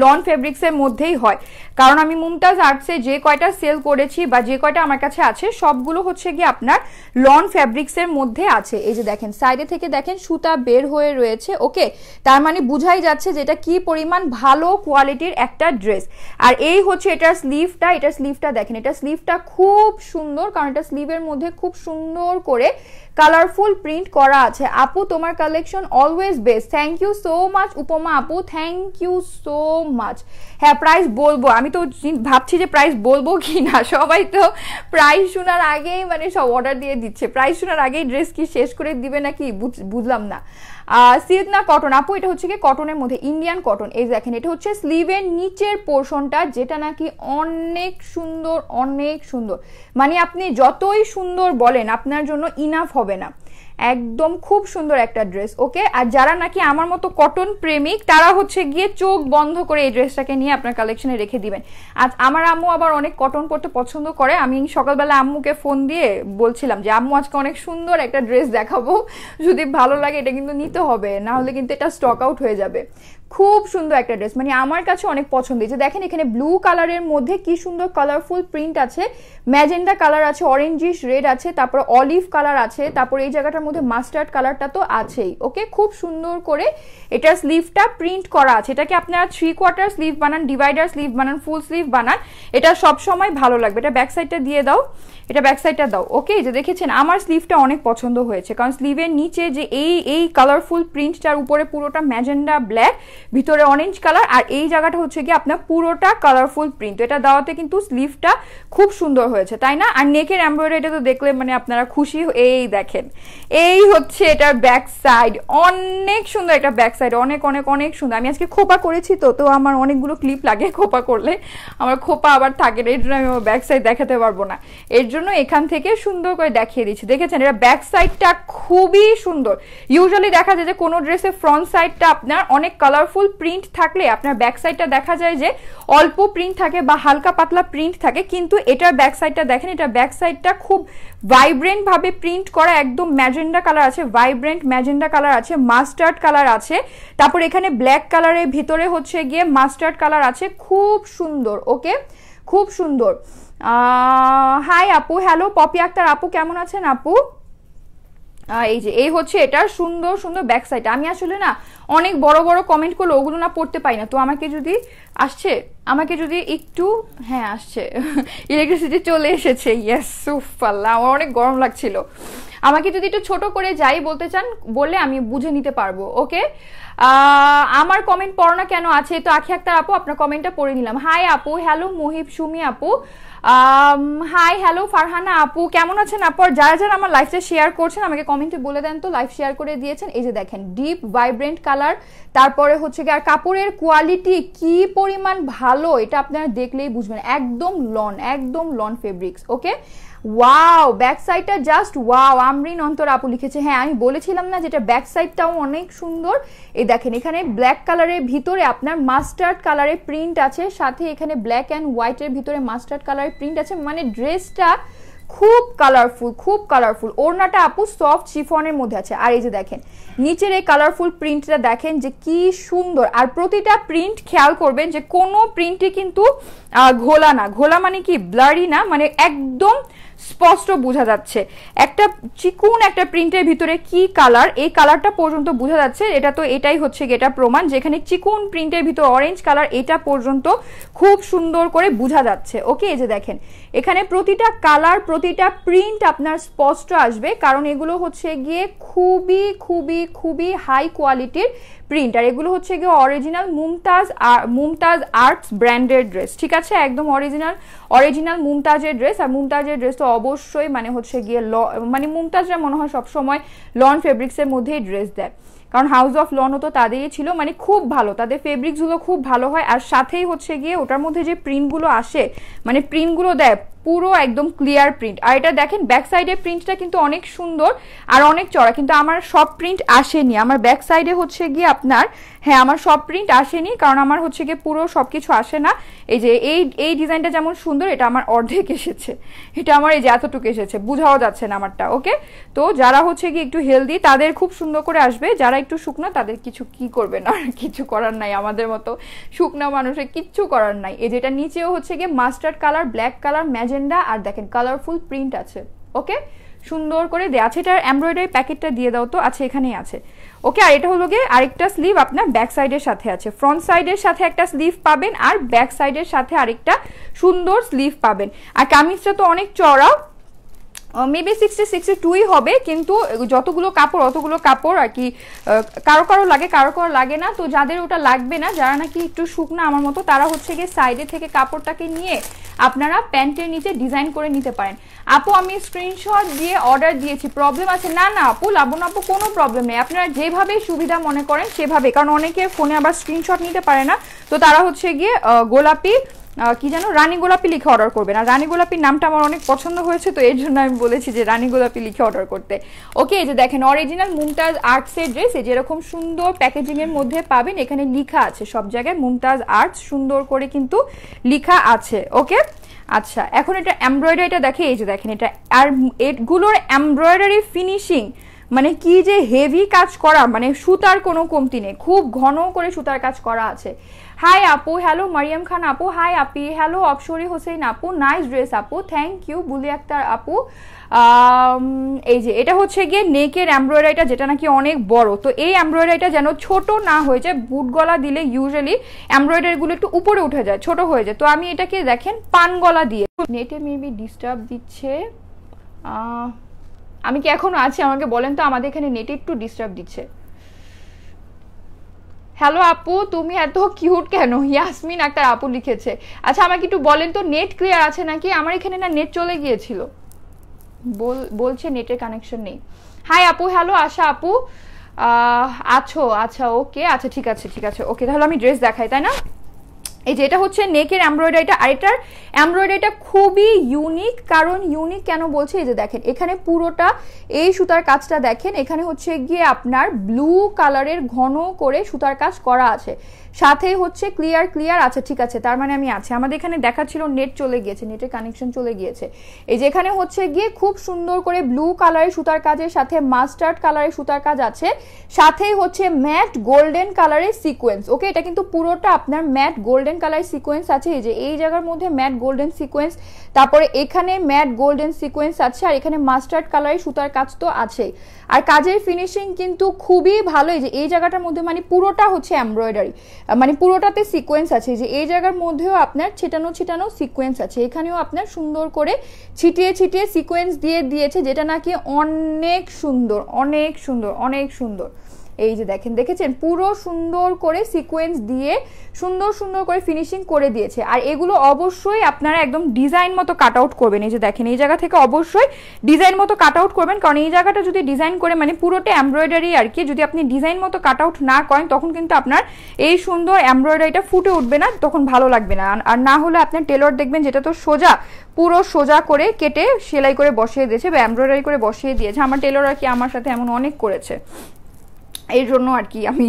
লন ফেব্রিক্সের মধ্যেই হয় কারণ আমি মুমতাজ আর্টসে যে কয়টা সেল করেছি বা যে কয়টা আমার কাছে আছে সবগুলো হচ্ছে গিয়ে আপনার লন ফ্যাব্রিক্সের মধ্যে আছে এই যে দেখেন সাইডে থেকে দেখেন সুতা বের হয়ে রয়েছে ওকে তার মানে বুঝাই যাচ্ছে যেটা কি পরিমাণ ভালো কোয়ালিটির একটা ড্রেস আর এই হচ্ছে এটার স্লিভটা এটা স্লিভটা দেখেন এটা স্লিভটা খুব সুন্দর কারণ এটা স্লিভের মধ্যে খুব সুন্দর করে কালারফুল প্রিন্ট করা আছে আপু তোমার collection always best thank you so much Upama আপু থ্যাংক ইউ সো মাচ হ্যাঁ প্রাইস বলবো আমি তো ভাবছি যে প্রাইস বলবো কি না সবাই তো প্রাইস শোনার আগেই মানে সব অর্ডার দিয়ে দিচ্ছে প্রাইস শোনার আগেই ড্রেস কি শেষ করে দিবে নাকি বুঝলাম না সিদনা কটন আপু এটা হচ্ছে কি কটনের মধ্যে ইন্ডিয়ান কটন এই দেখেন এটা হচ্ছে স্লিভের নিচের পোর্শনটা যেটা নাকি অনেক সুন্দর অনেক সুন্দর মানে আপনি যতই সুন্দর বলেন আপনার জন্য ইনাফ হবে না একদম খুব সুন্দর একটা ড্রেস ওকে আর যারা নাকি আমার মতো কটন প্রেমিক তারা হচ্ছে গিয়ে চোখ বন্ধ করে এই ড্রেসটাকে নিয়ে আপনার কালেকশনে রেখে দিবেন আজ আমার আম্মু আবার অনেক কটন পরতে পছন্দ করে আমি সকালবেলা আম্মুকে ফোন দিয়ে বলছিলাম যে আম্মু আজকে অনেক সুন্দর একটা ড্রেস দেখাবো যদি ভালো লাগে এটা কিন্তু নিতে হবে না হলে কিন্তু এটা স্টক আউট হয়ে যাবে খুব সুন্দর একটা ড্রেস মানে আমার কাছে অনেক পছন্দ যে দেখেন এখানে ব্লু কালারের মধ্যে কি সুন্দর কালারফুল প্রিন্ট আছে ম্যাজেন্ডা কালার আছে অরেঞ্জিস রেড আছে তারপর অলিভ কালার আছে তারপর এই জায়গাটার মধ্যে মাস্টার্ড কালারটা তো আছেই ওকে খুব সুন্দর করে এটা স্লিভটা প্রিন্ট করা আছে এটাকে আপনারা থ্রি কোয়ার্টার স্লিভ বানান ডিভাইডার স্লিভ বানান ফুল স্লিভ বানান এটা সবসময় ভালো লাগবে এটা ব্যাক সাইডটা দিয়ে দাও এটা ব্যাক সাইডটা দাও ওকে যে দেখেছেন আমার স্লিভটা অনেক পছন্দ হয়েছে কারণ স্লিভের নিচে যে এই এই কালারফুল প্রিন্টটার উপরে পুরোটা ম্যাজেন্ডা ব্ল্যাক ভিতরে অরেঞ্জ কালার আর এই জায়গাটা হচ্ছে কি আপনার পুরোটা কালারফুল প্রিন্ট এটা দেওয়াতে কিন্তু স্লিভটা খুব সুন্দর হয়েছে তাই না আর নেকের এমব্রয়ডারিটা তো দেখলে মানে আপনারা খুশি এই দেখেন এই হচ্ছে এটার ব্যাক সাইড অনেক সুন্দর একটা ব্যাক সাইড অনেক অনেক অনেক সুন্দর আমি আজকে খোপা করেছি তো তো আমার অনেকগুলো ক্লিপ লাগে খোপা করলে আমার খোপা আবার থাকে না এর জন্য আমি আমার ব্যাক সাইড দেখাতে পারবো না এর জন্য জন্য এখান থেকে সুন্দর করে দেখিয়ে দিচ্ছি দেখেছেন এটা ব্যাক সাইডটা খুবই সুন্দর ইউজুয়ালি দেখা যায় যে কোনো ড্রেসে ফ্রন্ট সাইডটা আপনার অনেক কালারফুল প্রিন্ট থাকলে আপনার ব্যাক সাইডটা দেখা যায় যে অল্প প্রিন্ট থাকে বা হালকা পাতলা প্রিন্ট থাকে কিন্তু এটার ব্যাক সাইডটা দেখেন এটা ব্যাক সাইডটা খুব ভাইব্রেন্টভাবে প্রিন্ট করা একদম ম্যাজেন্ডা কালার আছে ভাইব্রেন্ট ম্যাজেন্ডা কালার আছে মাস্টার্ড কালার আছে তারপর এখানে ব্ল্যাক কালারের ভিতরে হচ্ছে গিয়ে মাস্টার্ড কালার আছে খুব সুন্দর ওকে খুব সুন্দর হাই আপু হ্যালো পপি আক্তার আপু কেমন আছেন আপু এই যে এই হচ্ছে এটা সুন্দর সুন্দর ব্যাক সাইড আমি আসলে না অনেক বড় বড় কমেন্ট করলো ওগুলো না পড়তে পাই না তো আমাকে যদি আসছে আমাকে যদি একটু হ্যাঁ আসছে ইলেকট্রিসিটি চলে এসেছে ইয়াস সুফাল্লা আমার অনেক গরম লাগছিল আমাকে যদি একটু ছোট করে যাই বলতে চান বলে আমি বুঝে নিতে পারবো ওকে আমার কমেন্ট পড়ো না কেন আছে তো আখি আক্তার আপু আপনার কমেন্টটা পড়ে নিলাম হাই আপু হ্যালো মুহিব সুমি আপু হাই হ্যালো ফারহানা আপু কেমন আছেন আপু যারা যারা আমার লাইফটা শেয়ার করছেন আমাকে কমেন্টে বলে দেন তো লাইফ শেয়ার করে দিয়েছেন এই যে দেখেন ডিপ ভাইব্রেন্ট কালার তারপরে হচ্ছে কি আর কাপড়ের কোয়ালিটি কি পরিমাণ ভালো এটা আপনারা দেখলেই বুঝবেন একদম লন একদম lawn fabrics okay wow back সাইডটা জাস্ট ওয়াও আমরিন অন্তর আপু লিখেছে হ্যাঁ আমি বলেছিলাম না যেটা ব্যাক সাইডটাও অনেক সুন্দর এই দেখেন এখানে ব্ল্যাক কালারের ভিতরে আপনার মাস্টার্ড কালারের প্রিন্ট আছে সাথে এখানে ব্ল্যাক অ্যান্ড হোয়াইটের ভিতরে মাস্টার্ড কালারের প্রিন্ট আছে মানে ড্রেসটা খুব কালারফুল খুব কালারফুল ওড়নাটা আপু সফট শিফনের মধ্যে আছে আর এই যে দেখেন নিচের এই কালারফুল প্রিন্টটা দেখেন যে কি সুন্দর আর প্রতিটা প্রিন্ট খেয়াল করবেন যে কোনো প্রিন্টই কিন্তু ঘোলা না ঘোলা মানে কি ব্লারি না মানে একদম স্পষ্ট বোঝা যাচ্ছে একটা চিকুন একটা প্রিন্টের ভিতরে কি কালার এই কালারটা পর্যন্ত বোঝা যাচ্ছে এটা তো এটাই হচ্ছে এটা প্রমাণ যেখানে চিকুন প্রিন্টের ভিতর অরেঞ্জ কালার এটা পর্যন্ত খুব সুন্দর করে বোঝা যাচ্ছে ওকে এই যে দেখেন এখানে প্রতিটা কালার প্রতিটা প্রিন্ট আপনার স্পষ্ট আসবে কারণ এগুলো হচ্ছে গিয়ে খুবই খুবই খুবই হাই কোয়ালিটির প্রিন্টার এগুলো হচ্ছে গিয়ে অরিজিনাল মুমতাজ মুমতাজ আর্টস ব্র্যান্ডের ড্রেস ঠিক আছে একদম অরিজিনাল অরিজিনাল মুমতাজের ড্রেস আর মুমতাজের ড্রেস তো অবশ্যই মানে হচ্ছে গিয়ে ল মানে মুমতাজরা মনে হয় সবসময় লন ফেব্রিক্সের মধ্যেই ড্রেস দেয় কারণ হাউস অফ লনও তো তাদেরই ছিল মানে খুব ভালো তাদের ফেব্রিক্সগুলো খুব ভালো হয় আর সাথেই হচ্ছে গিয়ে ওটার মধ্যে যে প্রিন্টগুলো আসে মানে প্রিন্টগুলো দেয় পুরো একদম ক্লিয়ার প্রিন্ট আর এটা দেখেন ব্যাক সাইডের প্রিন্টটা কিন্তু অনেক সুন্দর আর অনেক চড়া কিন্তু আমার সব প্রিন্ট আসেনি আমার ব্যাক সাইডে হচ্ছে গিয়ে আপনার হ্যাঁ আমার সব প্রিন্ট আসেনি কারণ আমার হচ্ছে গিয়ে পুরো সব কিছু আসে না এই যে এই এই ডিজাইনটা যেমন সুন্দর এটা আমার অর্ধেক এসেছে এটা আমার এই যে এতটুকু এসেছে বোঝাও যাচ্ছে না আমারটা ওকে তো যারা হচ্ছে গিয়ে একটু হেলদি তাদের খুব সুন্দর করে আসবে যারা একটু শুকনো তাদের কিছু কি করবে না কিছু করার নাই আমাদের মতো শুকনো মানুষের কিচ্ছু করার নাই এই যেটা নিচেও হচ্ছে গিয়ে mustard colour black colour magic agenda আর দেখেন কালারফুল প্রিন্ট আছে ওকে সুন্দর করে দেওয়া আছে এটার এমব্রয়ডারি প্যাকেটটা দিয়ে দাও তো আছে এখানেই আছে ওকে আর এটা হলো গিয়ে আরেকটা স্লিভ আপনার ব্যাক সাইডের সাথে আছে ফ্রন্ট সাইডের সাথে একটা স্লিভ পাবেন আর ব্যাক সাইডের সাথে আরেকটা সুন্দর স্লিভ পাবেন আর কামিজটা তো অনেক চড়াও মেবি সিক্সটি সিক্সটি টুই হবে কিন্তু যতগুলো কাপড় অতগুলো কাপড় আর কি uh, কারো কারো লাগে কারো কারো লাগে না তো যাদের ওটা লাগবে না যারা নাকি একটু শুকনা আমার মতো তারা হচ্ছে গিয়ে সাইডে থেকে কাপড়টাকে নিয়ে আপনারা প্যান্টের নিচে ডিজাইন করে নিতে পারেন আপু আমি স্ক্রিনশট দিয়ে অর্ডার দিয়েছি প্রবলেম আছে না না আপু লাবণ আপু কোনো প্রবলেম নেই আপনারা যেভাবে সুবিধা মনে করেন সেভাবে কারণ অনেকে ফোনে আবার স্ক্রিনশট নিতে পারে না তো তারা হচ্ছে গিয়ে uh, গোলাপি কি যেন রানী গোলাপি লিখে অর্ডার করবেন আর রানী গোলাপির নামটা আমার অনেক পছন্দ হয়েছে তো এর জন্য আমি বলেছি যে রানী গোলাপি লিখে অর্ডার করতে ওকে এই যে দেখেন অরিজিনাল মুমতাজ আর্টসের ড্রেস এই যেরকম সুন্দর প্যাকেজিংয়ের মধ্যে পাবেন এখানে লিখা আছে সব জায়গায় মুমতাজ আর্টস সুন্দর করে কিন্তু লিখা আছে ওকে আচ্ছা এখন এটা এমব্রয়ডারিটা দেখে এই যে দেখেন এটা আর এগুলোর এমব্রয়ডারি ফিনিশিং মানে কি যে হেভি কাজ করা মানে সুতার কোনো কমতি নেই খুব ঘন করে সুতার কাজ করা আছে হাই আপু হ্যালো মারিয়াম খান আপু হাই আপি হ্যালো অপসরি হোসেন আপু নাইস ড্রেস আপু থ্যাংক ইউ বুলি আক্তার আপু এই যে এটা হচ্ছে গিয়ে নেকের এমব্রয়ডারিটা যেটা নাকি অনেক বড় তো এই এমব্রয়ডারিটা যেন ছোট না হয়ে যায় বুট গলা দিলে ইউজুয়ালি এমব্রয়ডারিগুলো একটু উপরে উঠে যায় ছোট হয়ে যায় তো আমি এটাকে দেখেন পান গলা দিয়ে নেটে মেবি ডিস্টার্ব দিচ্ছে আমি কি এখনও আছি আমাকে বলেন তো আমাদের এখানে নেটে একটু ডিস্টার্ব দিচ্ছে হ্যালো আপু তুমি এত কিউট কেন ইয়াসমিন একটা আপু লিখেছে আচ্ছা আমাকে একটু বলেন তো নেট ক্লিয়ার আছে নাকি আমার এখানে না নেট চলে গিয়েছিল বল বলছে নেটের কানেকশন নেই হাই আপু হ্যালো আশা আপু আছো আচ্ছা ওকে আচ্ছা ঠিক আছে ঠিক আছে ওকে তাহলে আমি ড্রেস দেখাই তাই না এই যে এটা হচ্ছে নেকের এমব্রয়ডারিটা আর এটার এমব্রয়ডারিটা খুবই ইউনিক কারণ ইউনিক কেন বলছে এই যে দেখেন এখানে পুরোটা এই সুতার কাজটা দেখেন এখানে হচ্ছে গিয়ে আপনার ব্লু কালারের ঘন করে সুতার কাজ করা আছে সাথে হচ্ছে ক্লিয়ার ক্লিয়ার আচ্ছা ঠিক আছে তার মানে আমি আছে আমাদের এখানে দেখাচ্ছিল নেট চলে গিয়েছে নেটের কানেকশন চলে গিয়েছে এই যেখানে হচ্ছে গিয়ে খুব সুন্দর করে ব্লু কালারের সুতার কাজের সাথে মাস্টার্ড কালারের সুতার কাজ আছে সাথেই হচ্ছে ম্যাট গোল্ডেন কালারের সিকোয়েন্স ওকে এটা কিন্তু পুরোটা আপনার ম্যাট গোল্ডেন কালারের সিকোয়েন্স আছে এই যে এই জায়গার মধ্যে ম্যাট গোল্ডেন সিকোয়েন্স তারপরে এখানে ম্যাট গোল্ডেন সিকোয়েন্স আছে আর এখানে মাস্টার্ড কালারের সুতার কাজ তো আছেই আর কাজের ফিনিশিং কিন্তু খুবই ভালো এই যে এই জায়গাটার মধ্যে মানে পুরোটা হচ্ছে এমব্রয়ডারি মানে পুরোটাতে সিকোয়েন্স আছে যে এই জায়গার মধ্যেও আপনার ছিটানো ছিটানো সিকোয়েন্স আছে এখানেও আপনার সুন্দর করে ছিটিয়ে ছিটিয়ে সিকোয়েন্স দিয়ে দিয়েছে যেটা নাকি অনেক সুন্দর অনেক সুন্দর অনেক সুন্দর এই যে দেখেন দেখেছেন পুরো সুন্দর করে সিকোয়েন্স দিয়ে সুন্দর সুন্দর করে ফিনিশিং করে দিয়েছে আর এগুলো অবশ্যই আপনারা একদম ডিজাইন মতো কাট আউট করবেন এই যে দেখেন এই জায়গা থেকে অবশ্যই ডিজাইন মতো কাট আউট করবেন কারণ এই জায়গাটা যদি ডিজাইন করে মানে পুরোটা এমব্রয়ডারি আর কি যদি আপনি ডিজাইন মতো কাট আউট না করেন তখন কিন্তু আপনার এই সুন্দর এমব্রয়ডারিটা ফুটে উঠবে না তখন ভালো লাগবে না আর না হলে আপনার টেলর দেখবেন যেটা তো সোজা পুরো সোজা করে কেটে সেলাই করে বসিয়ে দিয়েছে বা এমব্রয়ডারি করে বসিয়ে দিয়েছে আমার আর কি আমার সাথে এমন অনেক করেছে এই জন্য আর কি আমি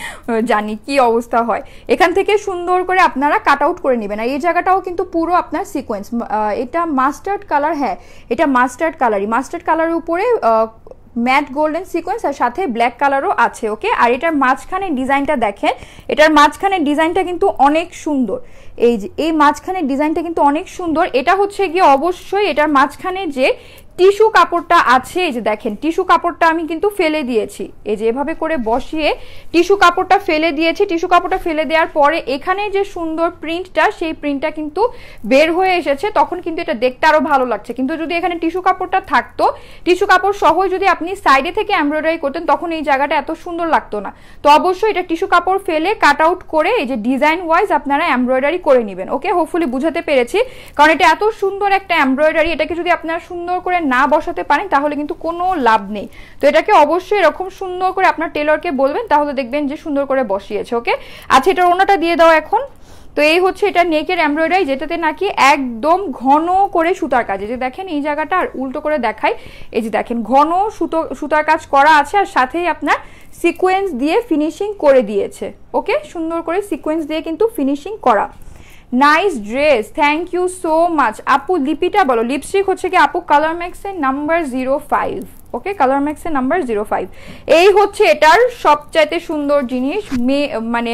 জানি কি অবস্থা হয় এখান থেকে সুন্দর করে আপনারা কাট আউট করে নেবেন আর এই জায়গাটাও কিন্তু পুরো আপনার সিকোয়েন্স এটা মাস্টার্ড কালার হ্যাঁ এটা মাস্টার্ড কালারই মাস্টার্ড কালারের উপরে ম্যাট গোল্ডেন সিকোয়েন্স আর সাথে ব্ল্যাক কালারও আছে ওকে আর এটার মাঝখানে ডিজাইনটা দেখেন এটার মাঝখানে ডিজাইনটা কিন্তু অনেক সুন্দর এই যে এই মাঝখানে ডিজাইনটা কিন্তু অনেক সুন্দর এটা হচ্ছে গিয়ে অবশ্যই এটার মাঝখানে যে টিস্যু কাপড়টা আছে এই যে দেখেন টিস্যু কাপড়টা আমি কিন্তু ফেলে দিয়েছি এই যে এভাবে করে বসিয়ে টিস্যু কাপড়টা ফেলে দিয়েছি টিস্যু কাপড়টা ফেলে দেওয়ার পরে এখানে যে সুন্দর প্রিন্টটা সেই প্রিন্টটা কিন্তু বের হয়ে এসেছে তখন কিন্তু এটা দেখতে আরও ভালো লাগছে কিন্তু যদি এখানে টিস্যু কাপড়টা থাকতো টিস্যু কাপড় সহ যদি আপনি সাইডে থেকে এমব্রয়ডারি করতেন তখন এই জায়গাটা এত সুন্দর লাগতো না তো অবশ্যই এটা টিস্যু কাপড় ফেলে কাট আউট করে এই যে ডিজাইন ওয়াইজ আপনারা এমব্রয়ডারি করে নেবেন ওকে হোপফুলি বুঝাতে পেরেছি কারণ এটা এত সুন্দর একটা এমব্রয়ডারি এটাকে যদি আপনারা সুন্দর করে না বসাতে পারেন তাহলে কিন্তু কোনো লাভ নেই তো এটাকে অবশ্যই এরকম সুন্দর করে আপনার টেলরকে বলবেন তাহলে দেখবেন যে সুন্দর করে বসিয়েছে ওকে আচ্ছা এটার ওনাটা দিয়ে দাও এখন তো এই হচ্ছে এটা নেকের এমব্রয়ডারি যেটাতে নাকি একদম ঘন করে সুতার কাজ যে দেখেন এই জায়গাটা আর উল্টো করে দেখাই এই যে দেখেন ঘন সুতো সুতার কাজ করা আছে আর সাথেই আপনার সিকোয়েন্স দিয়ে ফিনিশিং করে দিয়েছে ওকে সুন্দর করে সিকোয়েন্স দিয়ে কিন্তু ফিনিশিং করা nice dress thank you so much আপু লিপিটা বলো লিপস্টিক হচ্ছে কি আপু কালার ম্যাক্সের number zero five okay colour ম্যাক্সের নাম্বার জিরো ফাইভ এই হচ্ছে এটার সবচাইতে সুন্দর জিনিস মে মানে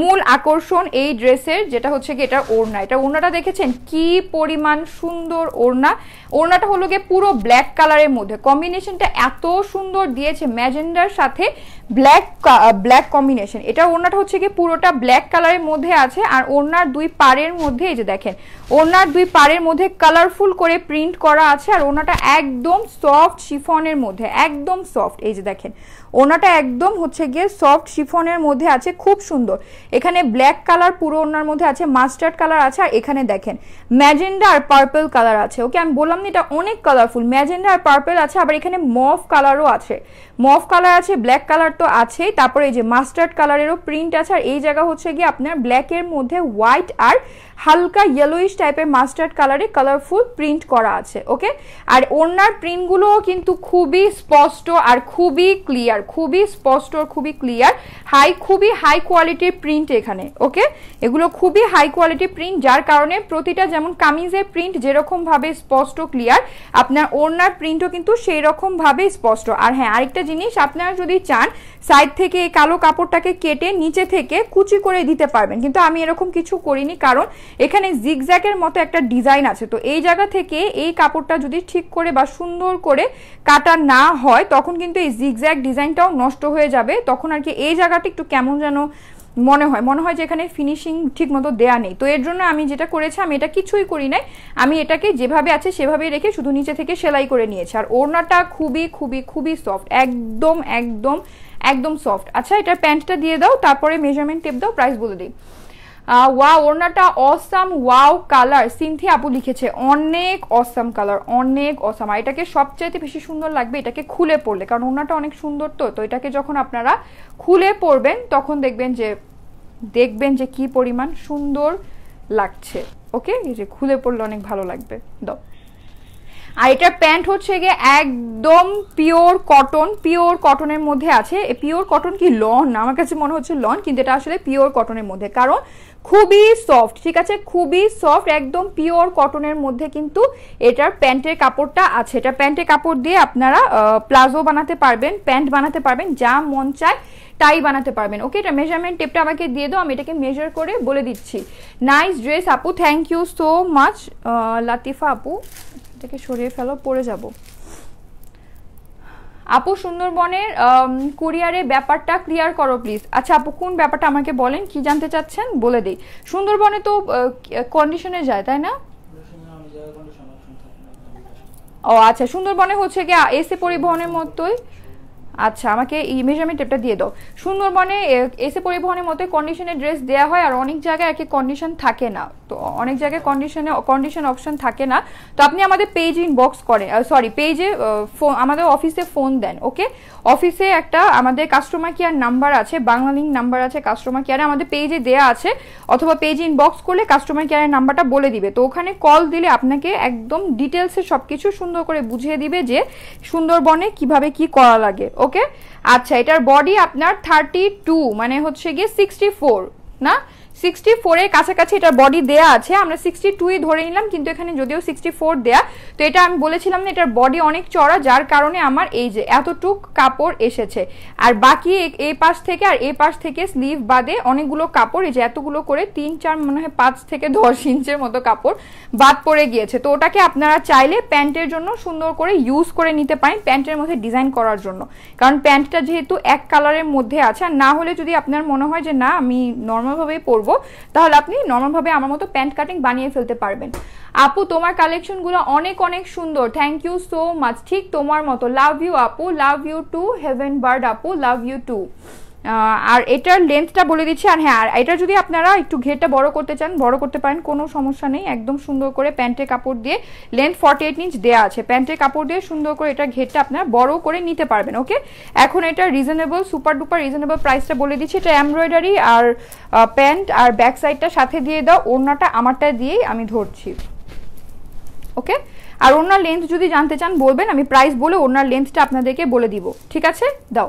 মূল আকর্ষণ এই ড্রেসের যেটা হচ্ছে কি এটা ওড়না এটা ওড়নাটা দেখেছেন কি পরিমাণ সুন্দর ওড়না ওড়নাটা হলো গিয়ে পুরো ব্ল্যাক কালারের মধ্যে কম্বিনেশনটা এত সুন্দর দিয়েছে ম্যাজেন্ডার সাথে ব্ল্যাক ব্ল্যাক কম্বিনেশন এটা ওড়নাটা হচ্ছে কি পুরোটা ব্ল্যাক কালারের মধ্যে আছে আর ওড়নার দুই পাড়ের মধ্যে এই যে দেখেন ওড়নার দুই পাড়ের মধ্যে কালারফুল করে প্রিন্ট করা আছে আর ওড়নাটা একদম সফট শিফনের মধ্যে একদম সফট এই যে দেখেন ওড়নাটা একদম হচ্ছে গিয়ে সফট শিফনের মধ্যে আছে খুব সুন্দর এখানে ব্ল্যাক কালার পুরো ওড়নার মধ্যে আছে মাস্টার্ড কালার আছে আর এখানে দেখেন ম্যাজেন্ডা আর পার্পল কালার আছে ওকে আমি বললাম না এটা অনেক কালারফুল ম্যাজেন্ডা আর পার্পল আছে আবার এখানে মফ কালারও আছে মফ কালার আছে ব্ল্যাক কালার তো আছেই তারপরে এই যে মাস্টার্ড কালারেরও প্রিন্ট আছে আর এই জায়গা হচ্ছে গিয়ে আপনার ব্ল্যাকের মধ্যে হোয়াইট আর হালকা ইয়েলোইশ টাইপের মাস্টার্ড কালারে কালারফুল প্রিন্ট করা আছে ওকে আর ওনার প্রিন্টগুলোও কিন্তু খুবই স্পষ্ট আর খুবই ক্লিয়ার খুবই স্পষ্ট আর খুবই ক্লিয়ার হাই খুবই হাই কোয়ালিটির প্রিন্ট এখানে ওকে এগুলো খুবই হাই কোয়ালিটির প্রিন্ট যার কারণে প্রতিটা যেমন কামিজের প্রিন্ট যেরকমভাবে স্পষ্ট ক্লিয়ার আপনার ওড়নার প্রিন্টও কিন্তু সেই রকমভাবে স্পষ্ট আর হ্যাঁ আরেকটা জিনিস আপনারা যদি চান সাইড থেকে এই কালো কাপড়টাকে কেটে নিচে থেকে কুচি করে দিতে পারবেন কিন্তু আমি এরকম কিছু করিনি কারণ এখানে জিগজ্যাকের মতো একটা ডিজাইন আছে তো এই জায়গা থেকে এই কাপড়টা যদি ঠিক করে বা সুন্দর করে কাটা না হয় তখন কিন্তু এই জিগজ্যাক ডিজাইনটাও নষ্ট হয়ে যাবে তখন আর কি এই জায়গাটা একটু কেমন যেন মনে হয় মনে হয় যে এখানে ফিনিশিং ঠিক মতো দেয়া নেই তো এর জন্য আমি যেটা করেছি আমি এটা কিছুই করি নাই আমি এটাকে যেভাবে আছে সেভাবে রেখে শুধু নিচে থেকে সেলাই করে নিয়েছি আর ওড়নাটা খুবই খুবই খুবই সফট একদম একদম একদম সফট আচ্ছা এটার প্যান্টটা দিয়ে দাও তারপরে মেজারমেন্ট টেপ দাও প্রাইস বলে দিই ওয়া ওড়নাটা অসাম ওয়াও কালার সিনথি আপু লিখেছে অনেক অসাম কালার অনেক অসাম আর এটাকে সবচাইতে বেশি সুন্দর লাগবে এটাকে খুলে পড়লে কারণ ওড়নাটা অনেক সুন্দর তো তো এটাকে যখন আপনারা খুলে পড়বেন তখন দেখবেন যে দেখবেন যে কি পরিমাণ সুন্দর লাগছে ওকে এই যে খুলে পড়লে অনেক ভালো লাগবে দাও আর এটার প্যান্ট হচ্ছে গিয়ে একদম পিওর কটন পিওর কটনের মধ্যে আছে পিওর কটন কি লন আমার কাছে মনে হচ্ছে লন কিন্তু এটা আসলে পিওর কটনের মধ্যে কারণ খুবই সফট ঠিক আছে খুবই সফট একদম পিওর কটনের মধ্যে কিন্তু এটার প্যান্টের কাপড়টা আছে এটা প্যান্টের কাপড় দিয়ে আপনারা প্লাজো বানাতে পারবেন প্যান্ট বানাতে পারবেন যা মন চায় টাই বানাতে পারবেন ওকে এটা মেজারমেন্ট টেপটা আমাকে দিয়ে দাও আমি এটাকে মেজার করে বলে দিচ্ছি নাইস ড্রেস আপু thank you so much Latifa আপু এটাকে সরিয়ে ফেলো পড়ে যাব আপু সুন্দরবনের কুরিয়ারে ব্যাপারটা ক্লিয়ার করো প্লিজ আচ্ছা আপু কোন ব্যাপারটা আমাকে বলেন কি জানতে চাচ্ছেন বলে দিই সুন্দরবনে তো কন্ডিশনে যায় তাই না ও আচ্ছা সুন্দরবনে হচ্ছে কি এসি পরিবহনের মতোই আচ্ছা আমাকে এই মেজারমেন্ট টেপটা দিয়ে দাও সুন্দরবনে এসে পরিবহনের মতো কন্ডিশনের ড্রেস দেওয়া হয় আর অনেক জায়গায় একে কন্ডিশন থাকে না তো অনেক জায়গায় কন্ডিশনে কন্ডিশন অপশন থাকে না তো আপনি আমাদের পেজ ইনবক্স করেন সরি পেজে ফোন আমাদের অফিসে ফোন দেন ওকে অফিসে একটা আমাদের কাস্টমার কেয়ার নাম্বার আছে বাংলা লিঙ্ক নাম্বার আছে কাস্টমার কেয়ারে আমাদের পেজে দেয়া আছে অথবা পেজ ইনবক্স করলে কাস্টমার কেয়ারের নাম্বারটা বলে দিবে তো ওখানে কল দিলে আপনাকে একদম ডিটেলসে সব কিছু সুন্দর করে বুঝিয়ে দিবে যে সুন্দরবনে কিভাবে কি করা লাগে ওকে আচ্ছা এটার বডি আপনার থার্টি টু মানে হচ্ছে গিয়ে সিক্সটি ফোর না সিক্সটি ফোরের কাছাকাছি এটার বডি দেয়া আছে আমরা সিক্সটি টুই ধরে নিলাম কিন্তু এখানে যদিও সিক্সটি ফোর দেয়া তো এটা আমি বলেছিলাম না এটার বডি অনেক চড়া যার কারণে আমার এই যে এতটুক কাপড় এসেছে আর বাকি এই পাশ থেকে আর এই পাশ থেকে স্লিভ বাদে অনেকগুলো কাপড় এই যে এতগুলো করে তিন চার মনে হয় পাঁচ থেকে দশ ইঞ্চের মতো কাপড় বাদ পড়ে গিয়েছে তো ওটাকে আপনারা চাইলে প্যান্টের জন্য সুন্দর করে ইউজ করে নিতে পারেন প্যান্টের মধ্যে ডিজাইন করার জন্য কারণ প্যান্টটা যেহেতু এক কালারের মধ্যে আছে আর না হলে যদি আপনার মনে হয় যে না আমি নর্মালভাবেই পরবো দেবো তাহলে আপনি নর্মালভাবে আমার মতো প্যান্ট কাটিং বানিয়ে ফেলতে পারবেন আপু তোমার কালেকশনগুলো অনেক অনেক সুন্দর থ্যাংক ইউ সো মাচ ঠিক তোমার মতো লাভ ইউ আপু love you too heaven bird আপু লাভ ইউ টু আর এটার লেন্থটা বলে দিচ্ছি আর হ্যাঁ আর এটা যদি আপনারা একটু ঘেরটা বড় করতে চান বড় করতে পারেন কোনো সমস্যা নেই একদম সুন্দর করে প্যান্টের কাপড় দিয়ে লেন্থ ফর্টি এইট ইঞ্চ দেওয়া আছে প্যান্টের কাপড় দিয়ে সুন্দর করে এটা ঘেরটা আপনারা বড় করে নিতে পারবেন ওকে এখন এটা রিজনেবল সুপার ডুপার রিজনেবল প্রাইসটা বলে দিচ্ছি এটা এমব্রয়ডারি আর প্যান্ট আর ব্যাক সাইডটা সাথে দিয়ে দাও ওড়নাটা আমারটা দিয়েই আমি ধরছি ওকে আর ওনার লেন্থ যদি জানতে চান বলবেন আমি প্রাইস বলে ওনার লেন্থটা আপনাদেরকে বলে দিব ঠিক আছে দাও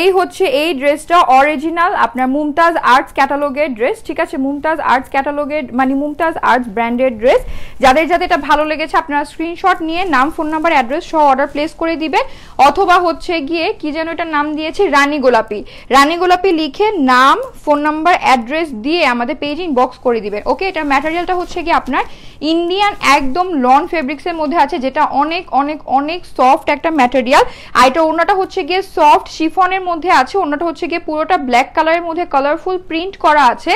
এই হচ্ছে এই ড্রেসটা অরিজিনাল আপনার মুমতাজ আর্টস ক্যাটালগের ড্রেস ঠিক আছে মুমতাজ আর্টস ক্যাটালগের মানে মুমতাজ আর্টস ব্র্যান্ডেড ড্রেস যাদের যাদের এটা ভালো লেগেছে আপনারা স্ক্রিনশট নিয়ে নাম ফোন নাম্বার অ্যাড্রেস সহ অর্ডার প্লেস করে দিবেন অথবা হচ্ছে গিয়ে কি যেন এটার নাম দিয়েছি রানী গোলাপি রানী গোলাপি লিখে নাম ফোন নাম্বার অ্যাড্রেস দিয়ে আমাদের পেজ ইনবক্স করে দিবেন ওকে এটা ম্যাটেরিয়ালটা হচ্ছে গিয়ে আপনার ইন্ডিয়ান একদম লন ফেব্রিক্সের মধ্যে আছে যেটা অনেক অনেক অনেক সফট একটা ম্যাটেরিয়াল আর এটা ওনাটা হচ্ছে গিয়ে সফট শিফন ডিসকাউন্টের মধ্যে আছে অন্যটা হচ্ছে গিয়ে পুরোটা ব্ল্যাক কালারের মধ্যে কালারফুল প্রিন্ট করা আছে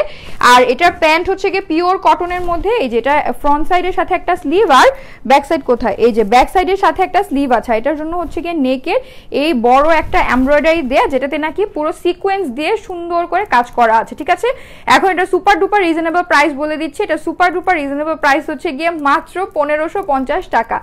আর এটার প্যান্ট হচ্ছে গিয়ে পিওর কটনের মধ্যে এই যেটা ফ্রন্ট সাইডের সাথে একটা স্লিভ আর ব্যাক সাইড কোথায় এই যে ব্যাক সাইডের সাথে একটা স্লিভ আছে এটার জন্য হচ্ছে গিয়ে নেকের এই বড় একটা এমব্রয়ডারি দেয়া যেটাতে নাকি পুরো সিকোয়েন্স দিয়ে সুন্দর করে কাজ করা আছে ঠিক আছে এখন এটা সুপার ডুপার রিজনেবল প্রাইস বলে দিচ্ছে এটা সুপার ডুপার রিজনেবল প্রাইস হচ্ছে গিয়ে মাত্র পনেরোশো পঞ্চাশ টাকা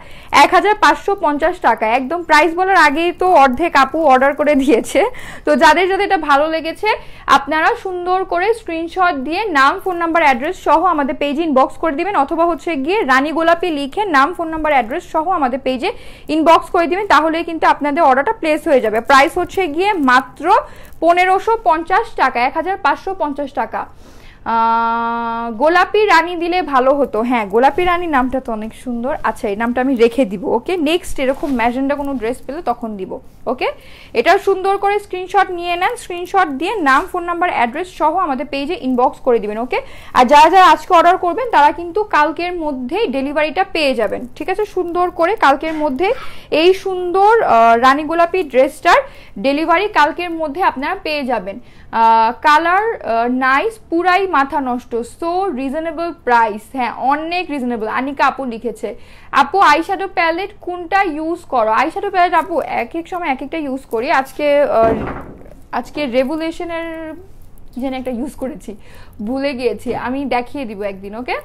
এক হাজার পাঁচশো পঞ্চাশ টাকা একদম প্রাইস বলার আগেই তো অর্ধেক আপু অর্ডার করে দিয়েছে আছে তো যাদের যাদের এটা ভালো লেগেছে আপনারা সুন্দর করে স্ক্রিনশট দিয়ে নাম ফোন নাম্বার অ্যাড্রেস সহ আমাদের পেজ ইনবক্স করে দিবেন অথবা হচ্ছে গিয়ে রানী গোলাপি লিখে নাম ফোন নাম্বার অ্যাড্রেস সহ আমাদের পেজে ইনবক্স করে দিবেন তাহলেই কিন্তু আপনাদের অর্ডারটা প্লেস হয়ে যাবে প্রাইস হচ্ছে গিয়ে মাত্র পনেরোশো পঞ্চাশ টাকা এক হাজার পাঁচশো পঞ্চাশ টাকা গোলাপি রানী দিলে ভালো হতো হ্যাঁ গোলাপি রানী নামটা তো অনেক সুন্দর আচ্ছা এই নামটা আমি রেখে দিব ওকে নেক্সট এরকম ম্যাজেন্ডা কোনো ড্রেস পেলে তখন দিব ওকে এটা সুন্দর করে স্ক্রিনশট নিয়ে নেন স্ক্রিনশট দিয়ে নাম ফোন নাম্বার অ্যাড্রেস সহ আমাদের পেজে ইনবক্স করে দিবেন ওকে আর যারা যারা আজকে অর্ডার করবেন তারা কিন্তু কালকের মধ্যেই ডেলিভারিটা পেয়ে যাবেন ঠিক আছে সুন্দর করে কালকের মধ্যে এই সুন্দর রানী গোলাপি ড্রেসটার ডেলিভারি কালকের মধ্যে আপনারা পেয়ে যাবেন কালার নাইস পুরাই মাথা নষ্ট সো রিজনেবল প্রাইস হ্যাঁ অনেক রিজনেবল আনিকা আপু লিখেছে আপু আইশ্যাডো প্যালেট কোনটা ইউজ করো আইশ্যাডো প্যালেট আপু এক এক সময় এক একটা ইউজ করি আজকে আজকে রেভুলেশনের যেন একটা ইউজ করেছি ভুলে গিয়েছি আমি দেখিয়ে দিব একদিন ওকে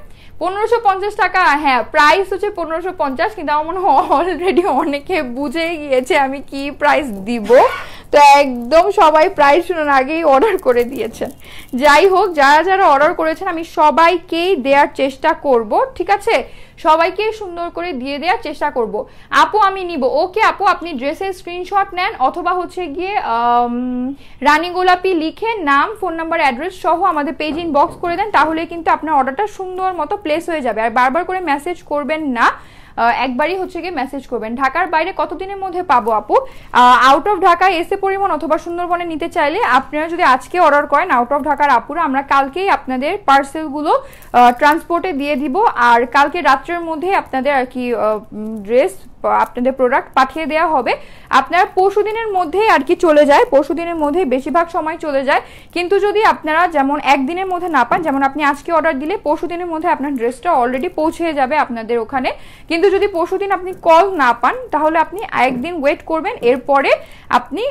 পনেরোশো পঞ্চাশ টাকা হ্যাঁ প্রাইস হচ্ছে পনেরোশো পঞ্চাশ কিন্তু আমার মনে হয় অলরেডি অনেকে বুঝে গিয়েছে আমি কি প্রাইস দিব তো একদম সবাই প্রায় শুনুন আগেই অর্ডার করে দিয়েছেন যাই হোক যারা যারা অর্ডার করেছেন আমি সবাইকেই দেওয়ার চেষ্টা করব ঠিক আছে সবাইকে সুন্দর করে দিয়ে দেওয়ার চেষ্টা করব আপু আমি নিব ওকে আপু আপনি ড্রেসের স্ক্রিনশট নেন অথবা হচ্ছে গিয়ে রানী গোলাপি লিখে নাম ফোন নাম্বার অ্যাড্রেস সহ আমাদের পেজ বক্স করে দেন তাহলে কিন্তু আপনার অর্ডারটা সুন্দর মতো প্লেস হয়ে যাবে আর বারবার করে মেসেজ করবেন না একবারই হচ্ছে গিয়ে মেসেজ করবেন ঢাকার বাইরে কতদিনের মধ্যে পাবো আপু আউট অফ ঢাকা এসে পরিমাণ অথবা সুন্দরবনে নিতে চাইলে আপনারা যদি আজকে অর্ডার করেন আউট অফ ঢাকার আপুরা আমরা কালকেই আপনাদের পার্সেলগুলো ট্রান্সপোর্টে দিয়ে দিব আর কালকে রাত্রের মধ্যে আপনাদের আর কি ড্রেস আপনাদের প্রোডাক্ট পাঠিয়ে দেওয়া হবে আপনারা পরশু দিনের মধ্যেই আর কি চলে যায় পরশু দিনের মধ্যেই বেশিরভাগ সময় চলে যায় কিন্তু যদি আপনারা যেমন একদিনের মধ্যে না পান যেমন আপনি আজকে অর্ডার দিলে পরশু দিনের মধ্যে আপনার ড্রেসটা অলরেডি পৌঁছে যাবে আপনাদের ওখানে কিন্তু যদি পরশু দিন আপনি কল না পান তাহলে আপনি একদিন ওয়েট করবেন এরপরে আপনি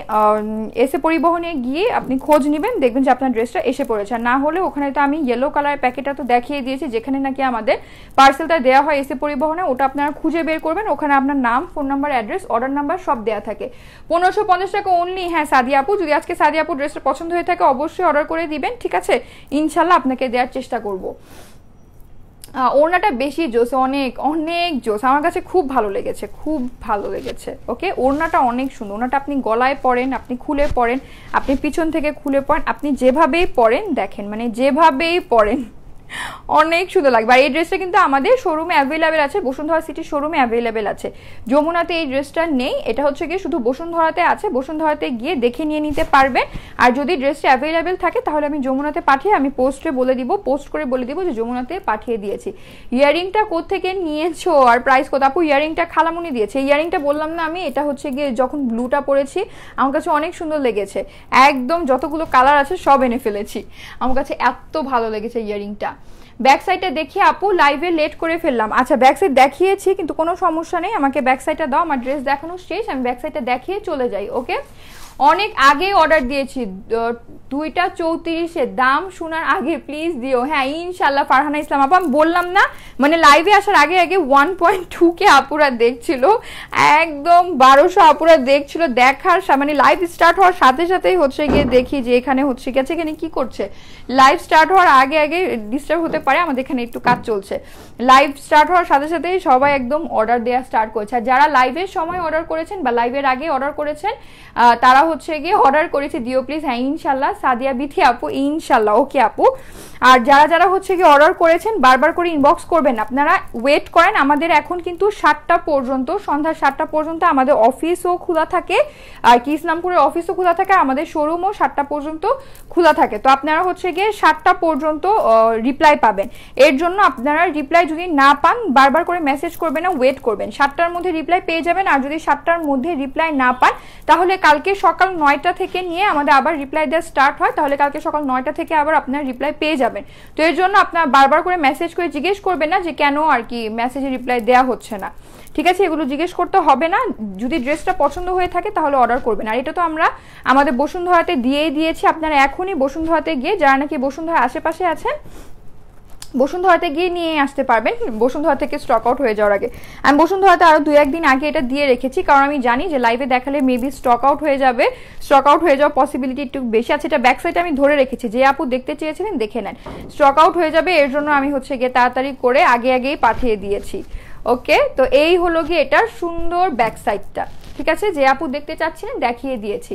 এসে পরিবহনে গিয়ে আপনি খোঁজ নেবেন দেখবেন যে আপনার ড্রেসটা এসে পড়েছে না হলে ওখানে তো আমি ইয়েলো কালারের প্যাকেটটা তো দেখিয়ে দিয়েছি যেখানে নাকি আমাদের পার্সেলটা দেওয়া হয় এসে পরিবহনে ওটা আপনারা খুঁজে বের করবেন ওখানে আপনার নাম phone number address order number সব দেওয়া থাকে পনেরোশো পঞ্চাশ টাকা অনলি হ্যাঁ সাদিয়াপু আপু যদি আজকে সাদিয়া আপু ড্রেসটা পছন্দ হয়ে থাকে অবশ্যই অর্ডার করে দিবেন ঠিক আছে ইনশাল্লাহ আপনাকে দেওয়ার চেষ্টা করব ওড়নাটা বেশি জোস অনেক অনেক জোস আমার কাছে খুব ভালো লেগেছে খুব ভালো লেগেছে ওকে ওড়নাটা অনেক সুন্দর ওড়নাটা আপনি গলায় পরেন আপনি খুলে পরেন আপনি পিছন থেকে খুলে পরেন আপনি যেভাবেই পরেন দেখেন মানে যেভাবেই পরেন অনেক সুন্দর লাগবে আর এই ড্রেসটা কিন্তু আমাদের শোরুমে অ্যাভেলেবেল আছে বসুন্ধরা সিটির শোরুমে অ্যাভেলেবেল আছে যমুনাতে এই ড্রেসটা নেই এটা হচ্ছে গিয়ে শুধু বসুন্ধরাতে আছে বসুন্ধরাতে গিয়ে দেখে নিয়ে নিতে পারবেন আর যদি ড্রেসটা অ্যাভেলেবেল থাকে তাহলে আমি যমুনাতে পাঠিয়ে আমি পোস্টে বলে দিব পোস্ট করে বলে দিব যে যমুনাতে পাঠিয়ে দিয়েছি ইয়ারিংটা কোথেকে নিয়েছো আর প্রাইস কত আপু ইয়ারিংটা খালামুনি দিয়েছে ইয়ারিংটা বললাম না আমি এটা হচ্ছে গিয়ে যখন ব্লুটা পরেছি আমার কাছে অনেক সুন্দর লেগেছে একদম যতগুলো কালার আছে সব এনে ফেলেছি আমার কাছে এত ভালো লেগেছে ইয়ারিংটা ব্যাক দেখি দেখিয়ে আপু লাইভে লেট করে ফেললাম আচ্ছা ব্যাক দেখিয়েছি কিন্তু কোনো সমস্যা নেই আমাকে ব্যাক সাইডটা দাও আমার ড্রেস দেখানো শেষ আমি ব্যাক সাইডটা দেখিয়ে চলে যাই ওকে অনেক আগে অর্ডার দিয়েছি দুইটা চৌত্রিশে দাম শোনার আগে প্লিজ দিও হ্যাঁ ইনশাল্লাহ ফারহানা ইসলাম আপা আমি বললাম না মানে লাইভে আসার আগে আগে ওয়ান পয়েন্ট টুকে আপুরা দেখছিল একদম বারোশো আপুরা দেখছিল দেখার মানে লাইভ স্টার্ট হওয়ার সাথে সাথেই হচ্ছে গিয়ে দেখি যে এখানে হচ্ছে গেছে আচ্ছা, এখানে কি করছে লাইভ স্টার্ট হওয়ার আগে আগে ডিস্টার্ব হতে পারে আমাদের এখানে একটু কাজ চলছে লাইভ স্টার্ট হওয়ার সাথে সাথেই সবাই একদম অর্ডার দেওয়া স্টার্ট করেছে আর যারা লাইভের সময় অর্ডার করেছেন বা লাইভের আগে অর্ডার করেছেন তারা হচ্ছে গিয়ে অর্ডার করেছি দিও প্লিজ হ্যাঁ ইনশাল্লাহ সাদিয়া বিথি আপু ইনশাল্লাহ ওকে আপু আর যারা যারা হচ্ছে গিয়ে অর্ডার করেছেন বারবার করে ইনবক্স করবেন আপনারা ওয়েট করেন আমাদের এখন কিন্তু সাতটা পর্যন্ত সন্ধ্যা সাতটা পর্যন্ত আমাদের অফিসও খোলা থাকে আর কি ইসলামপুরের অফিসও খোলা থাকে আমাদের শোরুমও সাতটা পর্যন্ত খোলা থাকে তো আপনারা হচ্ছে গিয়ে সাতটা পর্যন্ত রিপ্লাই পাবেন এর জন্য আপনারা রিপ্লাই যদি না পান বারবার করে মেসেজ করবেন না ওয়েট করবেন সাতটার মধ্যে রিপ্লাই পেয়ে যাবেন আর যদি সাতটার মধ্যে রিপ্লাই না পান তাহলে কালকে সকাল সকাল নয়টা থেকে নিয়ে আমাদের আবার রিপ্লাই দেওয়া স্টার্ট হয় তাহলে কালকে সকাল নয়টা থেকে আবার আপনার রিপ্লাই পেয়ে যাবেন তো এর জন্য আপনার বারবার করে মেসেজ করে জিজ্ঞেস করবেন না যে কেন আর কি মেসেজে রিপ্লাই দেওয়া হচ্ছে না ঠিক আছে এগুলো জিজ্ঞেস করতে হবে না যদি ড্রেসটা পছন্দ হয়ে থাকে তাহলে অর্ডার করবেন আর এটা তো আমরা আমাদের বসুন্ধরাতে দিয়েই দিয়েছি আপনারা এখনই বসুন্ধরাতে গিয়ে যারা নাকি বসুন্ধরা আশেপাশে আছেন বসুন্ধরাতে গিয়ে নিয়ে আসতে পারবেন বসুন্ধরা থেকে স্টক আউট হয়ে যাওয়ার আগে আমি বসুন্ধরাতে আরও দু একদিন আগে এটা দিয়ে রেখেছি কারণ আমি জানি যে লাইভে দেখালে মেবি স্টক আউট হয়ে যাবে স্টক আউট হয়ে যাওয়ার পসিবিলিটি একটু বেশি আছে এটা ব্যাক আমি ধরে রেখেছি যে আপু দেখতে চেয়েছিলেন দেখে নেন স্টক আউট হয়ে যাবে এর জন্য আমি হচ্ছে গিয়ে তাড়াতাড়ি করে আগে আগেই পাঠিয়ে দিয়েছি ওকে তো এই হলো গিয়ে এটার সুন্দর ব্যাক ঠিক আছে যে আপু দেখতে চাচ্ছিলেন দেখিয়ে দিয়েছি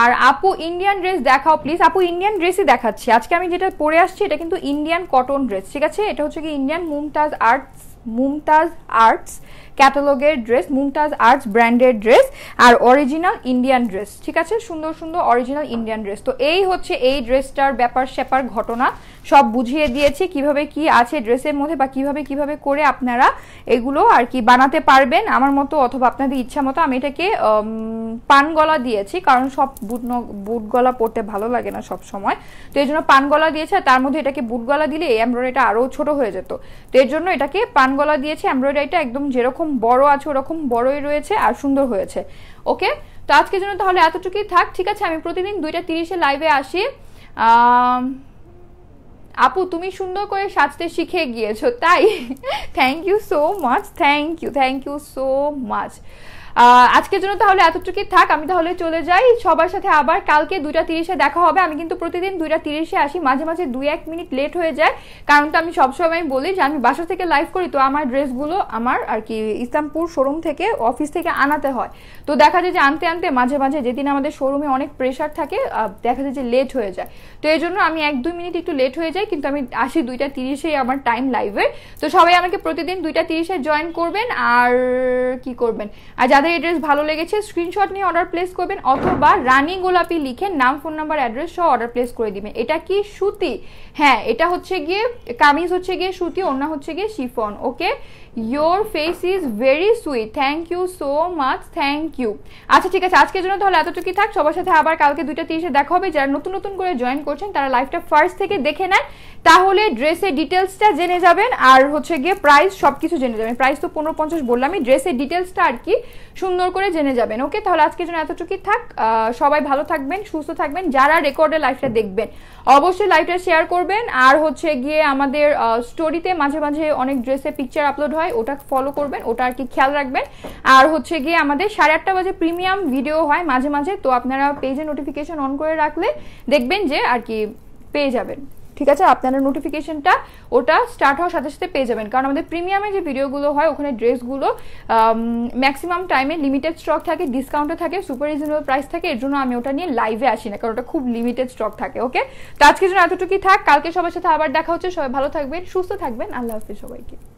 আর আপু ইন্ডিয়ান ড্রেস দেখাও প্লিজ আপু ইন্ডিয়ান ড্রেসই দেখাচ্ছি আজকে আমি যেটা পরে আসছি এটা কিন্তু ইন্ডিয়ান কটন ড্রেস ঠিক আছে এটা হচ্ছে কি Indian Mumtaz arts Mumtaz arts ক্যাটালগের dress Mumtaz arts branded dress আর অরিজিনাল ইন্ডিয়ান ড্রেস ঠিক আছে সুন্দর সুন্দর অরিজিনাল ইন্ডিয়ান ড্রেস তো এই হচ্ছে এই ড্রেসটার ব্যাপার স্যাপার ঘটনা সব বুঝিয়ে দিয়েছি কিভাবে কি আছে ড্রেসের মধ্যে বা কিভাবে কিভাবে করে আপনারা এগুলো আর কি বানাতে পারবেন আমার মতো অথবা আপনাদের ইচ্ছা মতো আমি এটাকে পান গলা দিয়েছি কারণ সব বুট বুট গলা পরতে ভালো লাগে না সব সময় তো এই জন্য পান গলা দিয়েছে তার মধ্যে এটাকে বুট গলা দিলে এই এমব্রয়ডারিটা আরও ছোট হয়ে যেত তো এর জন্য এটাকে পান গলা দিয়েছে এমব্রয়ডারিটা একদম যেরকম যেরকম বড় আছে ওরকম বড়ই রয়েছে আর সুন্দর হয়েছে ওকে তো আজকের জন্য তাহলে এতটুকুই থাক ঠিক আছে আমি প্রতিদিন দুইটা তিরিশে লাইভে আসি আপু তুমি সুন্দর করে সাজতে শিখে গিয়েছো তাই thank you so much thank you thank you so much আজকের জন্য তাহলে এতটুকুই থাক আমি তাহলে চলে যাই সবার সাথে আবার কালকে দুইটা তিরিশে দেখা হবে আমি কিন্তু প্রতিদিন দুইটা তিরিশে আসি মাঝে মাঝে দুই এক মিনিট লেট হয়ে যায় কারণ তো আমি সবসময় বলি যে আমি বাসা থেকে লাইভ করি তো আমার ড্রেসগুলো আমার আর কি ইসলামপুর শোরুম থেকে অফিস থেকে আনাতে হয় তো দেখা যায় যে আনতে আনতে মাঝে মাঝে যেদিন আমাদের শোরুমে অনেক প্রেশার থাকে দেখা যায় যে লেট হয়ে যায় তো এই জন্য আমি এক দুই মিনিট একটু লেট হয়ে যাই কিন্তু আমি আসি দুইটা তিরিশেই আমার টাইম লাইভে তো সবাই আমাকে প্রতিদিন দুইটা তিরিশে জয়েন করবেন আর কি করবেন আর যাদের যাদের এড্রেস ভালো লেগেছে স্ক্রিনশট নিয়ে অর্ডার প্লেস করবেন অথবা রানি গোলাপি লিখে নাম ফোন নাম্বার অ্যাড্রেস সহ অর্ডার প্লেস করে দিবেন এটা কি সুতি হ্যাঁ এটা হচ্ছে গিয়ে কামিজ হচ্ছে গিয়ে সুতি অন্য হচ্ছে গিয়ে chiffon okay your face is very sweet thank you so much thank you আচ্ছা ঠিক আছে আজকের জন্য তাহলে এতটুকুই থাক সবার সাথে আবার কালকে দুইটা তিরিশে দেখা হবে যারা নতুন নতুন করে জয়েন করছেন তারা লাইফটা ফার্স্ট থেকে দেখে নেন তাহলে ড্রেসের ডিটেলসটা জেনে যাবেন আর হচ্ছে গিয়ে প্রাইস সব কিছু জেনে যাবেন প্রাইস তো পনেরো পঞ্চাশ বললামই ড্রেসের ডিটেলসটা আর কি সুন্দর করে জেনে যাবেন ওকে তাহলে আজকের জন্য এতটুকুই থাক সবাই ভালো থাকবেন সুস্থ থাকবেন যারা রেকর্ডে লাইফটা দেখবেন অবশ্যই লাইফটা শেয়ার করবেন আর হচ্ছে গিয়ে আমাদের স্টোরিতে মাঝে মাঝে অনেক ড্রেসে পিকচার আপলোড হয় ওটা ফলো করবেন ওটা আর কি খেয়াল রাখবেন আর হচ্ছে গিয়ে আমাদের সাড়ে আটটা বাজে প্রিমিয়াম ভিডিও হয় মাঝে মাঝে তো আপনারা পেজে নোটিফিকেশন অন করে রাখলে দেখবেন যে আর কি পেয়ে যাবেন ঠিক আছে আপনারা নোটিফিকেশনটা ওটা স্টার্ট হওয়ার সাথে সাথে পেয়ে যাবেন কারণ আমাদের প্রিমিয়ামে যে ভিডিওগুলো হয় ওখানে ড্রেসগুলো ম্যাক্সিমাম টাইমে লিমিটেড স্টক থাকে ডিসকাউন্টে থাকে সুপার রিজনেবল প্রাইস থাকে এর জন্য আমি ওটা নিয়ে লাইভে আসি না কারণ ওটা খুব লিমিটেড স্টক থাকে ওকে তো আজকের জন্য এতটুকুই থাক কালকে সবার সাথে আবার দেখা হচ্ছে সবাই ভালো থাকবেন সুস্থ থাকবেন আল্লাহ হাফিজ সবাইকে